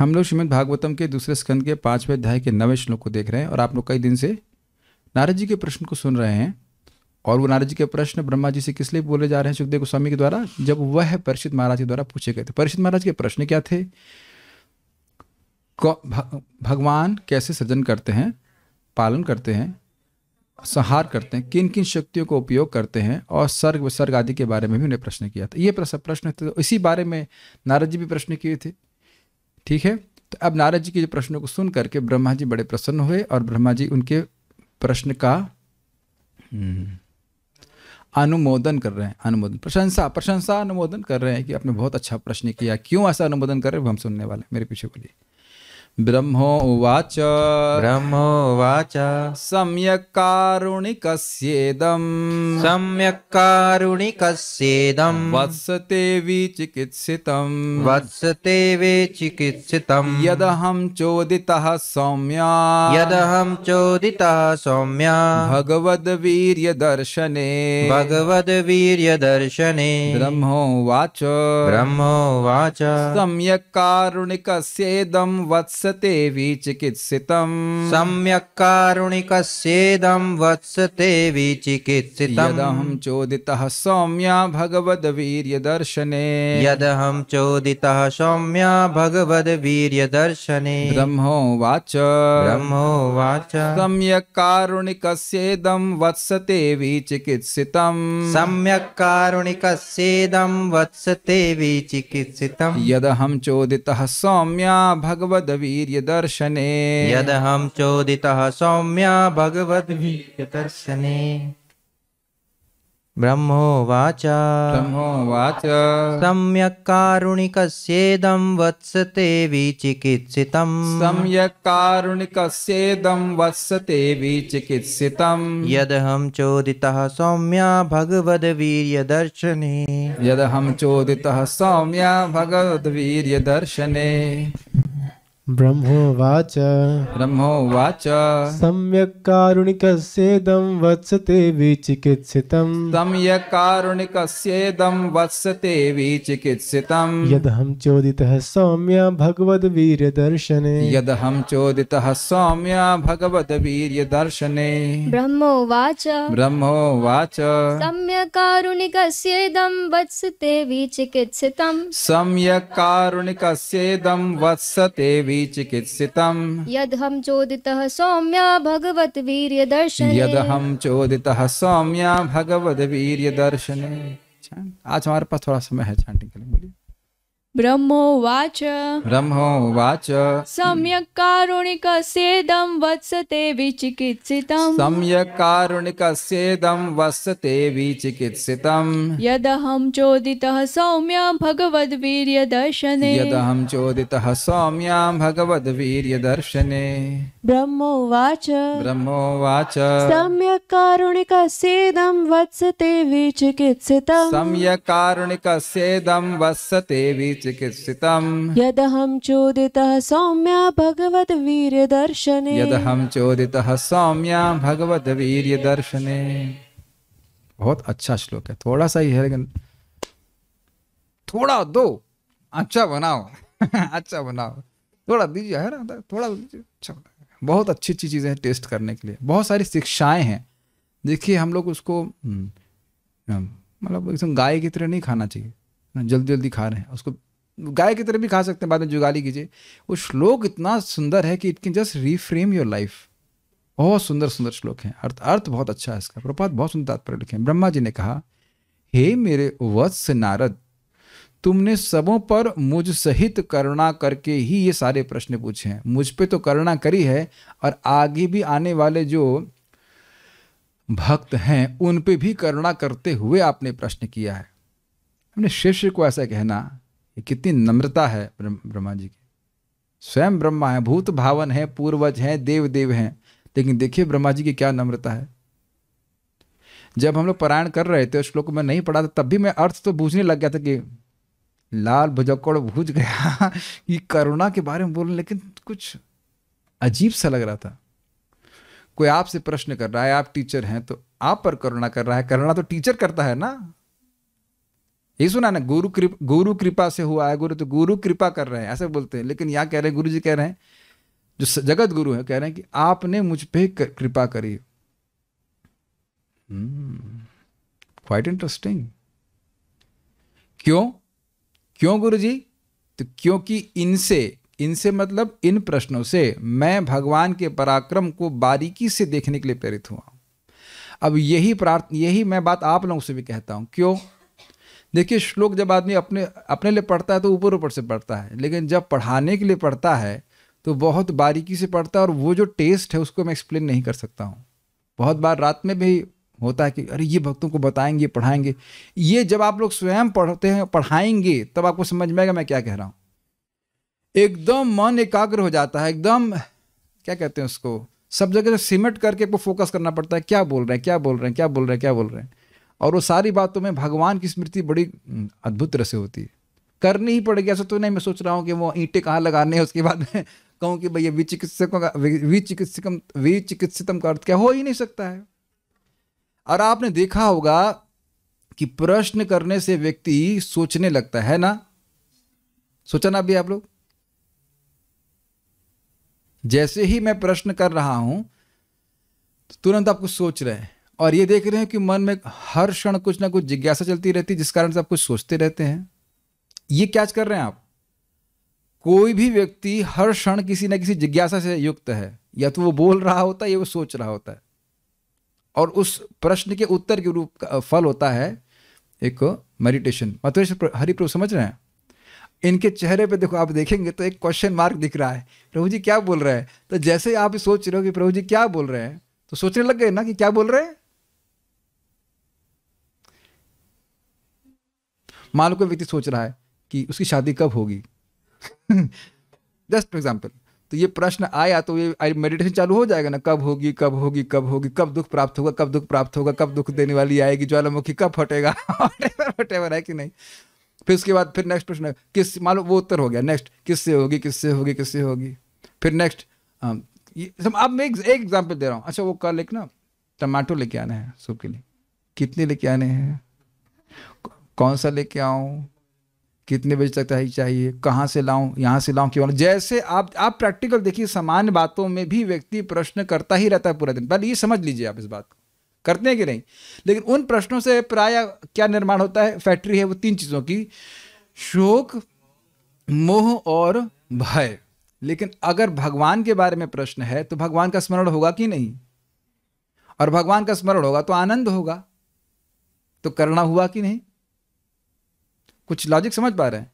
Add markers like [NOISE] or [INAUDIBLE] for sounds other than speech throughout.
हम लोग श्रीमद भागवतम के दूसरे स्कंद के पाँचवें अध्याय के नवे श्लोक को देख रहे हैं और आप लोग कई दिन से नारद जी के प्रश्न को सुन रहे हैं और वो नारद जी के प्रश्न ब्रह्मा जी से किस लिए बोले जा रहे हैं सुखदेव गोस्वामी के द्वारा जब वह परीक्षित महाराज के द्वारा पूछे गए थे परीक्षित महाराज के प्रश्न क्या थे भगवान कैसे सृजन करते हैं पालन करते हैं संहार करते हैं किन किन शक्तियों का उपयोग करते हैं और सर्ग विसर्ग आदि के बारे में भी उन्हें प्रश्न किया था ये प्रश्न थे तो इसी बारे में नारद जी भी प्रश्न किए थे ठीक है तो अब नारद जी के प्रश्नों को सुन करके ब्रह्मा जी बड़े प्रसन्न हुए और ब्रह्मा जी उनके प्रश्न का हम्म, अनुमोदन कर रहे हैं अनुमोदन प्रशंसा प्रशंसा अनुमोदन कर रहे हैं कि आपने बहुत अच्छा प्रश्न किया क्यों ऐसा अनुमोदन कर रहे हैं वो हम सुनने वाले मेरे पीछे बोलिए उवाच ब्रह्मोवाच ब्रह्मोवाच सम्यक्कारुणिकस्येदं सम्यक्कारुणिकस्येदं वत्सते विचिकित्सितं वत्सते विचिकित्सितं यदहं चोदितः सौम्या यदहं चोदितः सौम्या भगवद्वीर्यदर्शने भगवद्वीर्यदर्शने ब्रह्मोवाच ब्रह्मोवाच सम्यक्कारुणिकस्येदं वत्स वत्सतेऽवि चिकित्सितम् सम्यक् वत्सते चिकित्सित चिकित्सितम् चोदितः सौम्या भगवद्वीर्यदर्शने यदहं चोदितः सौम्या भगवद्वीर्यदर्शने ब्रह्मोवाच ब्रह्मोवाच सम्यक् कारुणिकस्येदं वत्सतेऽवि चिकित्सितम् सम्यक् कारुणिकस्येदं वत्सतेऽवि चिकित्सितम् यदहं चोदितः सौम्या भगवद्वीर्य वीर्यदर्शने यदहं चोदितः सौम्या भगवद्वीर्यदर्शने ब्रह्मोवाच ब्रह्मोवाच सम्यक् कारुणिकस्येदं वत्सते सम्यक सम्यक् कारुणिकस्येदं वत्सते विचिकित्सितम् यदहं चोदितः सौम्या भगवद्वीर्यदर्शने यदहं चोदितः सौम्या भगवद्वीर्यदर्शने ब्रह्मोवाच ब्रह्मोवाच सम्यक् कारुणिकस्येदं वत्सते विचिकित्सितम् सम्यक् कारुणिकस्येदं वत्सते विचिकित्सितम् यदहं चोदितः सौम्य भगवद्वीर्यदर्शने यदहं चोदितः सौम्य भगवद्वीर्यदर्शने ब्रह्मोवाच ब्रह्मोवाच सम्यक् कारुणिकस्येदं वत्सते विचिकित्सितम् सम्यक् कारुणिकस्येदं वत्सते वि चिकित्सितम हम चोदितः सौम्य भगवत वीर दर्शन हम चोदितः सौम्य भगवत वीर दर्शन आज हमारे पास थोड़ा समय है छाटी के लिए बोलिए ब्रह्मोवाच ब्रह्मोवाच सम्यक् कारुणिकस्येदं वत्सते विचिकित्सितम् सम्यक् कारुणिकस्येदं वत्सते विचिकित्सितम् यदहं चोदितः सौम्यां भगवद्वीर्यदर्शने यदहं चोदितः सौम्यां भगवद्वीर्यदर्शने ब्रह्मोवाच ब्रह्मोवाच सम्यक् कारुणिकस्येदं वत्सते विचिकित्सितम् सम्यक् कारुणिकस्येदं वत्सते विचि चिकित्सितम् यदहं चोदितः सौम्या भगवत वीर्य भगवद्वीर्यदर्शने यदहं चोदितः सौम्या भगवत वीर्य दर्शने बहुत अच्छा श्लोक है थोड़ा सा ही है लेकिन थोड़ा दो अच्छा बनाओ [LAUGHS] अच्छा बनाओ थोड़ा दीजिए है ना थोड़ा दीजिए अच्छा बनाओ बहुत अच्छी अच्छी चीज़ें हैं टेस्ट करने के लिए बहुत सारी शिक्षाएं हैं देखिए हम लोग उसको हम्म, हम्म, मतलब एकदम गाय की तरह नहीं खाना चाहिए जल्दी जल्दी खा रहे हैं उसको गाय की तरह भी खा सकते हैं बाद में जुगाली कीजिए वो श्लोक इतना सुंदर है कि it can just reframe your life बहुत सुंदर सुंदर श्लोक है अर्थ अर्थ बहुत अच्छा है इसका प्रपात बहुत सुंदर तात्पर्य लिखे हैं ब्रह्मा जी ने कहा हे मेरे वत्स नारद तुमने सबों पर मुझ सहित करुणा करके ही ये सारे प्रश्न पूछे हैं मुझ पे तो करुणा करी है और आगे भी आने वाले जो भक्त हैं उन पे भी करुणा करते हुए आपने प्रश्न किया है हमने शिष्य को ऐसा कहना ये कितनी नम्रता है ब्रह्मा जी की स्वयं ब्रह्मा है भूत भावन है पूर्वज हैं देव देव हैं लेकिन देखिए ब्रह्मा जी की क्या नम्रता है जब हम लोग पारायण कर रहे थे उस श्लोक में नहीं पढ़ा था तब भी मैं अर्थ तो बूझने लग गया था कि लाल भजकोड़ भूज गया ये [LAUGHS] करुणा के बारे में बोल लेकिन कुछ अजीब सा लग रहा था कोई आपसे प्रश्न कर रहा है आप टीचर हैं तो आप पर करुणा कर रहा है करुणा तो टीचर करता है ना ये सुना ना गुरु कृप गुरु कृपा से हुआ है गुरु तो गुरु कृपा कर रहे हैं ऐसे बोलते हैं लेकिन यहाँ कह रहे हैं गुरु जी कह रहे हैं जो जगत गुरु है कह रहे हैं कि आपने मुझ पर कृपा करी क्वाइट हम्म, इंटरेस्टिंग क्यों क्यों गुरु जी तो क्योंकि इनसे इनसे मतलब इन प्रश्नों से मैं भगवान के पराक्रम को बारीकी से देखने के लिए प्रेरित हुआ अब यही प्रार्थ यही मैं बात आप लोगों से भी कहता हूं क्यों देखिए श्लोक जब आदमी अपने अपने लिए पढ़ता है तो ऊपर ऊपर से पढ़ता है लेकिन जब पढ़ाने के लिए पढ़ता है तो बहुत बारीकी से पढ़ता है और वो जो टेस्ट है उसको मैं एक्सप्लेन नहीं कर सकता हूँ बहुत बार रात में भी होता है कि अरे ये भक्तों को बताएंगे पढ़ाएंगे ये जब आप लोग स्वयं पढ़ते हैं पढ़ाएंगे तब आपको समझ में आएगा मैं क्या कह रहा हूँ एकदम मन एकाग्र हो जाता है एकदम क्या कहते हैं उसको सब जगह से सिमट करके आपको फोकस करना पड़ता है क्या बोल रहे हैं क्या बोल रहे हैं क्या बोल रहे हैं क्या बोल रहे हैं और वो सारी बातों में भगवान की स्मृति बड़ी हम्म, अद्भुत तरह से होती है करनी ही पड़ेगी ऐसा तो नहीं मैं सोच रहा हूँ कि वो ईंटे कहाँ लगाने हैं उसके बाद में कहूँ कि भैया विचिकित्सकों का विचिकित्सकम विचिकित्सितम का अर्थ क्या हो ही नहीं सकता है और आपने देखा होगा कि प्रश्न करने से व्यक्ति सोचने लगता है ना सोचा ना अभी आप लोग जैसे ही मैं प्रश्न कर रहा हूं तुरंत आपको सोच रहे हैं और ये देख रहे हैं कि मन में हर क्षण कुछ ना कुछ जिज्ञासा चलती रहती जिस कारण से आप कुछ सोचते रहते हैं ये क्या कर रहे हैं आप कोई भी व्यक्ति हर क्षण किसी ना किसी जिज्ञासा से युक्त है या तो वो बोल रहा होता है या वो सोच रहा होता है और उस प्रश्न के उत्तर के रूप का फल होता है एक मेडिटेशन मतलब हरि हरिप्रभु समझ रहे हैं इनके चेहरे पे देखो आप देखेंगे तो एक क्वेश्चन मार्क दिख रहा है प्रभु जी क्या बोल रहे हैं तो जैसे आप सोच रहे हो कि प्रभु जी क्या बोल रहे हैं तो सोचने लग गए ना कि क्या बोल रहे हैं मान लो कोई व्यक्ति सोच रहा है कि उसकी शादी कब होगी जस्ट फॉर एग्जाम्पल तो ये प्रश्न आया तो ये मेडिटेशन चालू हो जाएगा ना कब होगी कब होगी कब होगी कब दुख प्राप्त होगा कब दुख प्राप्त होगा कब दुख देने वाली आएगी ज्वालामुखी कब फटेगा फटेवर [LAUGHS] है कि नहीं फिर उसके बाद फिर नेक्स्ट प्रश्न किस लो वो उत्तर हो गया नेक्स्ट किससे होगी किससे होगी किससे होगी फिर नेक्स्ट um, अब मैं एक एग्जाम्पल दे रहा हूँ अच्छा वो कल एक ना टमाटो लेके आना है सूप के लिए कितने लेके आने हैं कौन सा लेके आऊँ कितने बजे तक चाहिए कहाँ से लाऊं यहाँ से लाऊं क्यों जैसे आप आप प्रैक्टिकल देखिए सामान्य बातों में भी व्यक्ति प्रश्न करता ही रहता है पूरा दिन पहले ये समझ लीजिए आप इस बात को करते हैं कि नहीं लेकिन उन प्रश्नों से प्राय क्या निर्माण होता है फैक्ट्री है वो तीन चीज़ों की शोक मोह और भय लेकिन अगर भगवान के बारे में प्रश्न है तो भगवान का स्मरण होगा कि नहीं और भगवान का स्मरण होगा तो आनंद होगा तो करना हुआ कि नहीं कुछ लॉजिक समझ पा रहे हैं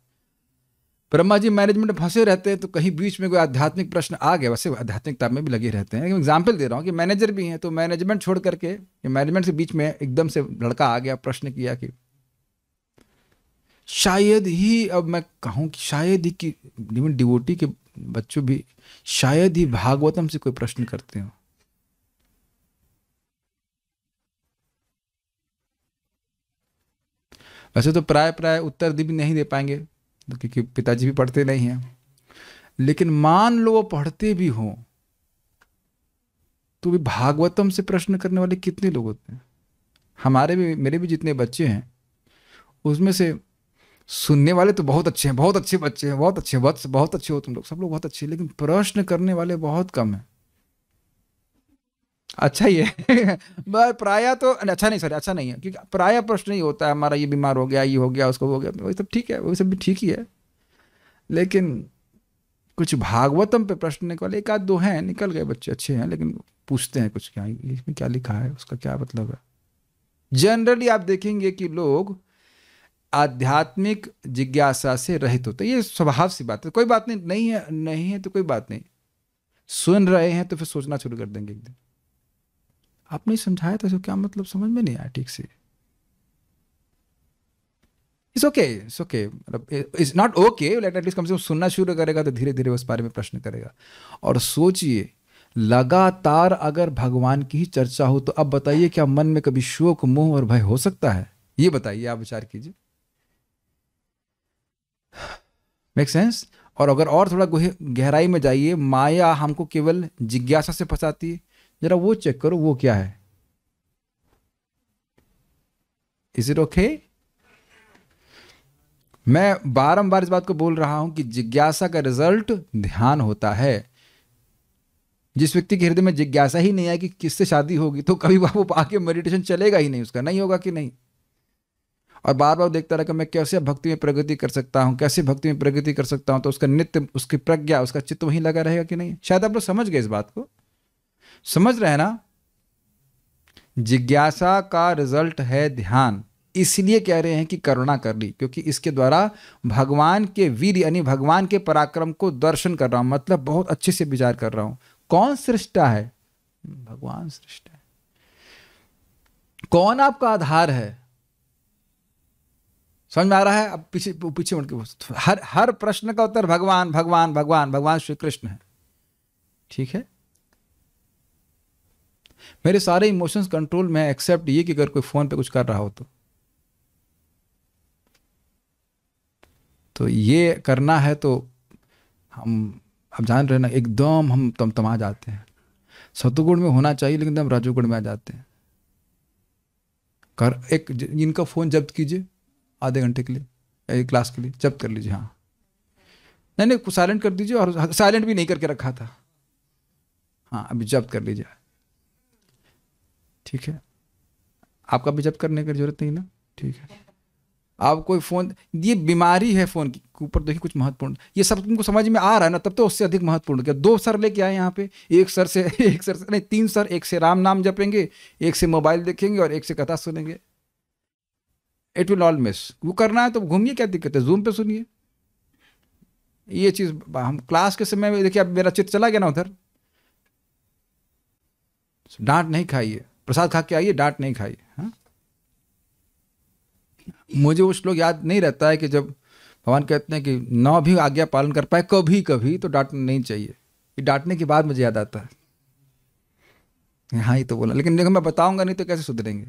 ब्रह्मा जी मैनेजमेंट में फंसे रहते हैं तो कहीं बीच में कोई आध्यात्मिक प्रश्न आ गया वैसे आध्यात्मिकता में भी लगे रहते हैं एग्जाम्पल दे रहा हूँ कि मैनेजर भी हैं तो मैनेजमेंट छोड़ करके मैनेजमेंट के बीच में एकदम से लड़का आ गया प्रश्न किया कि शायद ही अब मैं कहूँ कि शायद ही कि डिवोटी के बच्चों भी शायद ही भागवतम से कोई प्रश्न करते हो वैसे तो प्राय प्राय उत्तर दी भी नहीं दे पाएंगे क्योंकि पिताजी भी पढ़ते नहीं हैं लेकिन मान लो वो पढ़ते भी हों तो भी भागवतम से प्रश्न करने वाले कितने लोग होते हैं हमारे भी मेरे भी जितने बच्चे हैं उसमें से सुनने वाले तो बहुत अच्छे हैं बहुत अच्छे बच्चे हैं बहुत अच्छे वत्स बहुत अच्छे हो तुम लोग सब लोग बहुत अच्छे लेकिन प्रश्न करने वाले बहुत कम हैं अच्छा ही है [LAUGHS] प्राय तो अच्छा नहीं सर अच्छा नहीं है क्योंकि प्राय प्रश्न ही होता है हमारा ये बीमार हो गया ये हो गया उसको हो गया वही सब ठीक है वही सब भी ठीक ही है लेकिन कुछ भागवतम पे प्रश्न वाले एक आध दो हैं निकल गए बच्चे अच्छे हैं लेकिन पूछते हैं कुछ क्या इसमें क्या लिखा है उसका क्या मतलब है जनरली आप देखेंगे कि लोग आध्यात्मिक जिज्ञासा से रहित होते ये स्वभाव सी बात है कोई बात नहीं नहीं है नहीं है तो कोई बात नहीं सुन रहे हैं तो फिर सोचना शुरू कर देंगे एक दिन आपने समझाया था तो इसको क्या मतलब समझ में नहीं आया ठीक से इट्स ओके इट्स ओके मतलब इट्स नॉट ओके लेकिन एटलीस्ट कम से कम सुनना शुरू करेगा तो धीरे धीरे उस बारे में प्रश्न करेगा और सोचिए लगातार अगर भगवान की ही चर्चा हो तो अब बताइए क्या मन में कभी शोक मोह और भय हो सकता है ये बताइए आप विचार कीजिए मेक सेंस और अगर और थोड़ा गहराई में जाइए माया हमको केवल जिज्ञासा से फंसाती है जरा वो चेक करो वो क्या है इज इट ओके मैं बारंबार इस बात को बोल रहा हूं कि जिज्ञासा का रिजल्ट ध्यान होता है जिस व्यक्ति के हृदय में जिज्ञासा ही नहीं है कि किससे शादी होगी तो कभी वो आके मेडिटेशन चलेगा ही नहीं उसका नहीं होगा कि नहीं और बार बार देखता रहा कि मैं कैसे भक्ति में प्रगति कर सकता हूं कैसे भक्ति में प्रगति कर सकता हूं तो उसका नित्य उसकी प्रज्ञा उसका चित्त वहीं लगा रहेगा कि नहीं शायद आप लोग समझ गए इस बात को समझ रहे हैं ना जिज्ञासा का रिजल्ट है ध्यान इसलिए कह रहे हैं कि करुणा कर ली क्योंकि इसके द्वारा भगवान के वीर यानी भगवान के पराक्रम को दर्शन कर रहा हूं मतलब बहुत अच्छे से विचार कर रहा हूं कौन सृष्टा है भगवान सृष्टा है कौन आपका आधार है समझ में आ रहा है अब पीछे पीछे मुड़ के हर हर प्रश्न का उत्तर भगवान भगवान भगवान भगवान श्री कृष्ण है ठीक है मेरे सारे इमोशंस कंट्रोल में है एक्सेप्ट ये कि अगर कोई फ़ोन पे कुछ कर रहा हो तो तो ये करना है तो हम अब जान रहे ना एकदम हम तम तमा जाते हैं सतुगुण में होना चाहिए लेकिन हम रजोगुण में आ जाते हैं कर एक इनका फ़ोन जब्त कीजिए आधे घंटे के लिए एक क्लास के लिए जब्त कर लीजिए हाँ नहीं नहीं साइलेंट कर दीजिए और साइलेंट भी नहीं करके रखा था हाँ अभी जब्त कर लीजिए ठीक है आपका भी जब करने की जरूरत नहीं ना ठीक है आप कोई फ़ोन ये बीमारी है फ़ोन की ऊपर देखिए कुछ महत्वपूर्ण ये सब तुमको समझ में आ रहा है ना तब तो उससे अधिक महत्वपूर्ण क्या दो सर लेके आए यहाँ पे एक सर से [LAUGHS] एक सर से नहीं तीन सर एक से राम नाम जपेंगे एक से मोबाइल देखेंगे और एक से कथा सुनेंगे इट विल ऑल मिस वो करना है तो घूमिए क्या दिक्कत है जूम पे सुनिए ये चीज़ हम क्लास के समय में देखिए अब मेरा चित्र चला गया ना उधर डांट नहीं खाइए प्रसाद खा के आइए डांट नहीं खाई हाँ? मुझे वो श्लोक याद नहीं रहता है कि जब भगवान कहते हैं कि नौ भी आज्ञा पालन कर पाए कभी कभी तो डांटना नहीं चाहिए ये डांटने के बाद मुझे याद आता है हाँ ये तो बोला लेकिन देखो मैं बताऊंगा नहीं तो कैसे सुधरेंगे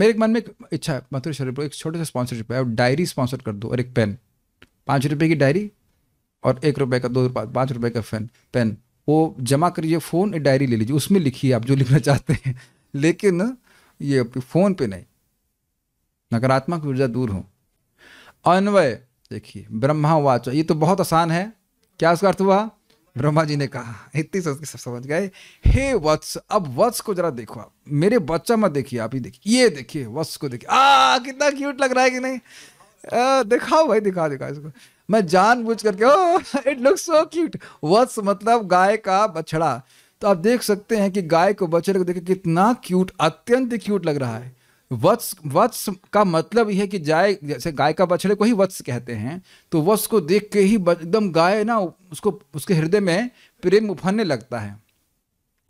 मेरे मन में एक इच्छा है मथुर शरीर एक छोटे सा स्पॉन्सरशिप है और डायरी स्पॉन्सर कर दो और एक पेन पाँच रुपये की डायरी और एक रुपये का दो रुपये पाँच रुपये का पेन पेन वो जमा करिए फ़ोन डायरी ले लीजिए उसमें लिखिए आप जो लिखना चाहते हैं लेकिन ये फ़ोन पे नहीं नकारात्मक ऊर्जा दूर हो अन्वय देखिए ब्रह्मा वाचो ये तो बहुत आसान है क्या उसका अर्थ हुआ ब्रह्मा जी ने कहा इतनी सब समझ गए हे वत्स अब वत्स को जरा देखो आप मेरे बच्चा मत देखिए आप ही देखिए ये देखिए वत्स को देखिए आ कितना क्यूट लग रहा है कि नहीं दिखाओ भाई दिखा दिखा इसको मैं जान बुझ करके oh it look so cute वत्स मतलब गाय का बछड़ा तो आप देख सकते हैं कि गाय को बछड़े को देखे कितना क्यूट अत्यंत क्यूट लग रहा है वत्स वत्स का मतलब यह है कि जाय जैसे गाय का बछड़े को ही वत्स कहते हैं तो वत्स को देख के ही एकदम गाय ना उसको उसके हृदय में प्रेम उफरने लगता है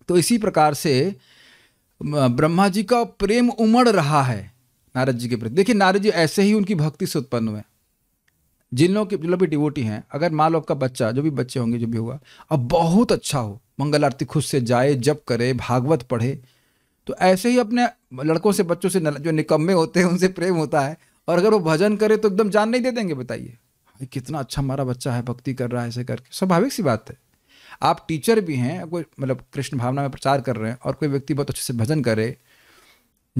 तो इसी प्रकार से ब्रह्मा जी का प्रेम उमड़ रहा है नारद जी के प्रति देखिए नारद जी ऐसे ही उनकी भक्ति से उत्पन्न हुए जिन लोग के जो लोग भी डिवोटी हैं अगर मान लो आपका बच्चा जो भी बच्चे होंगे जो भी होगा अब बहुत अच्छा हो मंगल आरती खुद से जाए जप करे भागवत पढ़े तो ऐसे ही अपने लड़कों से बच्चों से जो निकम्मे होते हैं उनसे प्रेम होता है और अगर वो भजन करे तो एकदम जान नहीं दे देंगे बताइए कितना अच्छा हमारा बच्चा है भक्ति कर रहा है ऐसे करके स्वाभाविक सी बात है आप टीचर भी हैं कोई मतलब कृष्ण भावना में प्रचार कर रहे हैं और कोई व्यक्ति बहुत अच्छे से भजन करे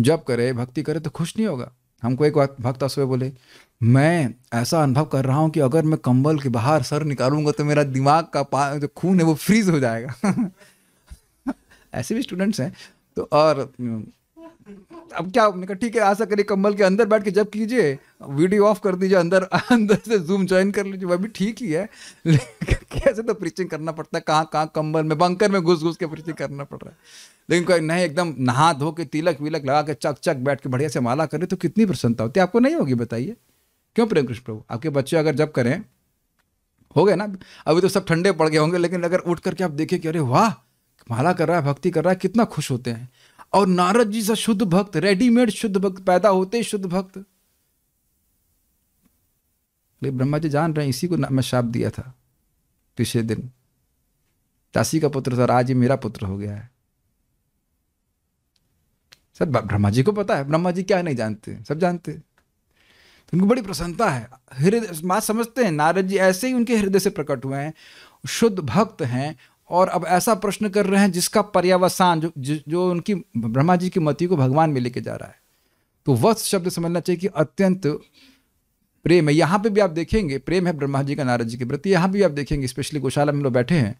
जब करे भक्ति करे तो खुश नहीं होगा हमको एक भक्त आसुए बोले मैं ऐसा अनुभव कर रहा हूँ कि अगर मैं कंबल के बाहर सर निकालूंगा तो मेरा दिमाग का जो खून है वो फ्रीज हो जाएगा [LAUGHS] ऐसे भी स्टूडेंट्स हैं तो और अब क्या आपने कहा ठीक है आशा करिए कंबल के अंदर बैठ के जब कीजिए वीडियो ऑफ कर दीजिए अंदर अंदर से जूम ज्वाइन कर लीजिए वह भी ठीक ही है [LAUGHS] लेकिन कैसे तो प्रीचिंग करना पड़ता है कहाँ कहाँ कंबल में बंकर में घुस घुस के प्रीचिंग करना पड़ रहा है लेकिन कोई नहीं एकदम नहा धो के तिलक विलक लगा के चक चक बैठ के बढ़िया से माला करें तो कितनी प्रसन्नता होती है आपको नहीं होगी बताइए क्यों प्रेम कृष्ण प्रभु आपके बच्चे अगर जब करें हो गए ना अभी तो सब ठंडे पड़ गए होंगे लेकिन अगर उठ करके आप देखें कि अरे वाह माला कर रहा है भक्ति कर रहा है कितना खुश होते हैं और नारद जी सा शुद्ध भक्त रेडीमेड शुद्ध भक्त पैदा होते ही शुद्ध भक्त ले ब्रह्मा जी जान रहे हैं इसी को मैं शाप दिया था पिछले दिन तासी का पुत्र था आज मेरा पुत्र हो गया है सर ब्रह्मा जी को पता है ब्रह्मा जी क्या नहीं जानते सब जानते तो उनको बड़ी प्रसन्नता है हृदय माँ समझते हैं नारद जी ऐसे ही उनके हृदय से प्रकट हुए हैं शुद्ध भक्त हैं और अब ऐसा प्रश्न कर रहे हैं जिसका पर्यावसान जो जो उनकी ब्रह्मा जी की मति को भगवान में लेके जा रहा है तो वत्स शब्द समझना चाहिए कि अत्यंत प्रेम है यहाँ पे भी आप देखेंगे प्रेम है ब्रह्मा जी का नारद जी के प्रति यहाँ भी आप देखेंगे स्पेशली गौशाला में लोग बैठे हैं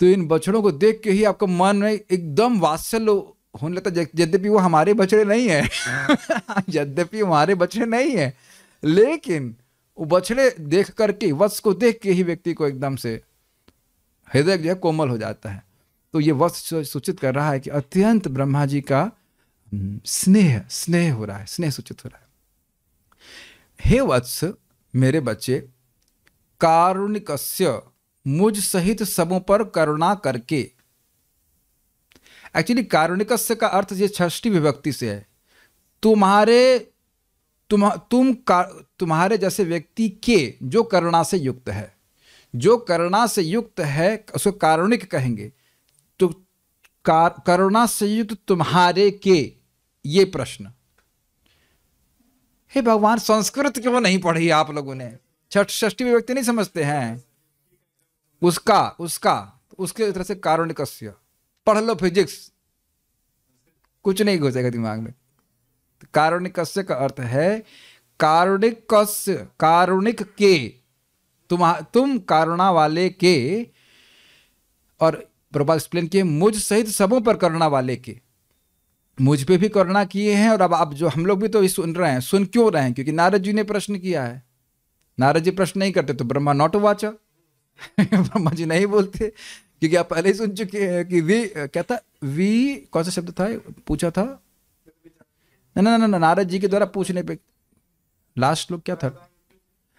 तो इन बछड़ों को देख के ही आपका मन में एकदम वात्सल्य होने लगता यद्यपि वो हमारे बछड़े नहीं है हाँ। [LAUGHS] यद्यपि हमारे बछड़े नहीं है लेकिन वो बछड़े देख करके वश को देख के ही व्यक्ति को एकदम से हृदय जो है कोमल हो जाता है तो ये वश सूचित कर रहा है कि अत्यंत ब्रह्मा जी का हम्म, स्नेह स्नेह हो रहा है स्नेह सूचित हो रहा है हे वत्स मेरे बच्चे कारुणिकस्य मुझ सहित सबों पर करुणा करके एक्चुअली कारुणिकस्य का अर्थ ये छठी विभक्ति से है तुम्हारे तुम तुम का तुम्हारे जैसे व्यक्ति के जो करुणा से युक्त है जो करुणा से युक्त है उसको कारुणिक कहेंगे तो करुणा से युक्त तुम्हारे के ये प्रश्न हे भगवान संस्कृत क्यों नहीं पढ़ी आप लोगों ने छठ षष्ठी विभक्ति नहीं समझते हैं उसका उसका उसके तरह से कारुणिकस्य पढ़ लो फिजिक्स कुछ नहीं घुसेगा दिमाग में तो कारुणिक कस्य का अर्थ है कारुणिक कस्य कारुणिक के तुम तुम कारुणा वाले के और प्रभाव एक्सप्लेन किए मुझ सहित सबों पर करुणा वाले के मुझ पे भी करुणा किए हैं और अब आप जो हम लोग भी तो सुन रहे हैं सुन क्यों रहे हैं क्योंकि नारद जी ने प्रश्न किया है नारद जी प्रश्न नहीं करते तो ब्रह्मा नॉट वाचा [LAUGHS] ब्रह्मा जी नहीं बोलते क्योंकि आप पहले ही सुन चुके हैं कि वी कहता वी कौन सा शब्द था पूछा था ना ना ना नारद जी के द्वारा पूछने पे लास्ट श्लोक क्या था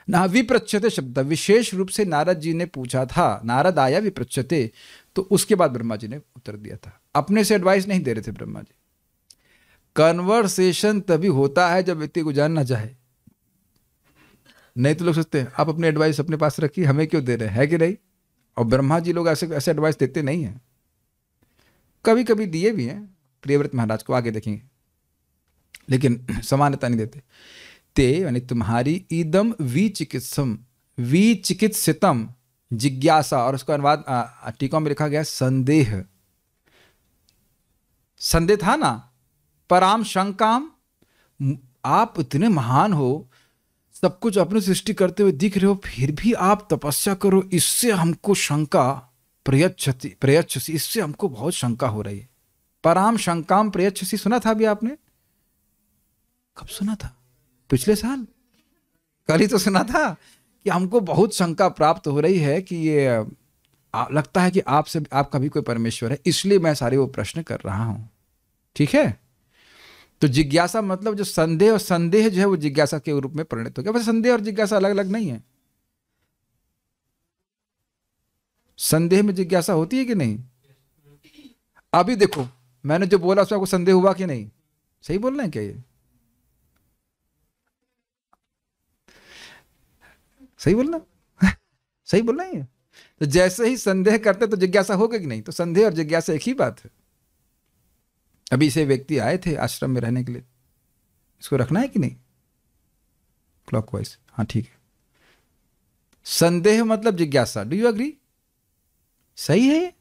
ना विप्रच्छते शब्द विशेष रूप से नारद जी ने पूछा था नारद आया विप्रच्छते तो उसके बाद ब्रह्मा जी ने उत्तर दिया था अपने से एडवाइस नहीं दे रहे थे ब्रह्मा जी कन्वर्सेशन तभी होता है जब व्यक्ति को जानना चाहे नहीं तो लोग सोचते हैं आप अपने एडवाइस अपने पास रखिए हमें क्यों दे रहे हैं है कि नहीं और ब्रह्मा जी लोग ऐसे ऐसे एडवाइस देते नहीं हैं कभी कभी दिए भी हैं प्रियव्रत महाराज को आगे देखेंगे लेकिन [CLEARS THROAT] समानता नहीं देते ते यानी तुम्हारी ईदम विचिकित्सम विचिकित्सितम जिज्ञासा और उसका अनुवाद टीका में लिखा गया संदेह संदेह था ना पराम शंकाम आप इतने महान हो सब कुछ अपने सृष्टि करते हुए दिख रहे हो फिर भी आप तपस्या करो इससे हमको शंका प्रयच्छति प्रयच्छसी इससे हमको बहुत शंका हो रही है पराम शंकाम प्रयच्छसी सुना था अभी आपने कब सुना था पिछले साल कल ही तो सुना था कि हमको बहुत शंका प्राप्त हो रही है कि ये आ, लगता है कि आपसे आपका भी कोई परमेश्वर है इसलिए मैं सारे वो प्रश्न कर रहा हूं ठीक है तो जिज्ञासा मतलब जो संदेह और संदेह जो है वो जिज्ञासा के रूप में परिणत हो गया बस संदेह और जिज्ञासा अलग अलग नहीं है संदेह में जिज्ञासा होती है कि नहीं अभी देखो मैंने जो बोला उसमें आपको संदेह हुआ कि नहीं सही बोल रहे हैं क्या ये सही बोलना [LAUGHS] सही बोलना रहे तो जैसे ही संदेह करते तो जिज्ञासा होगा कि नहीं तो संदेह और जिज्ञासा एक ही बात है अभी से व्यक्ति आए थे आश्रम में रहने के लिए इसको रखना है कि नहीं क्लॉकवाइज हाँ ठीक है संदेह मतलब जिज्ञासा डू यू अग्री सही है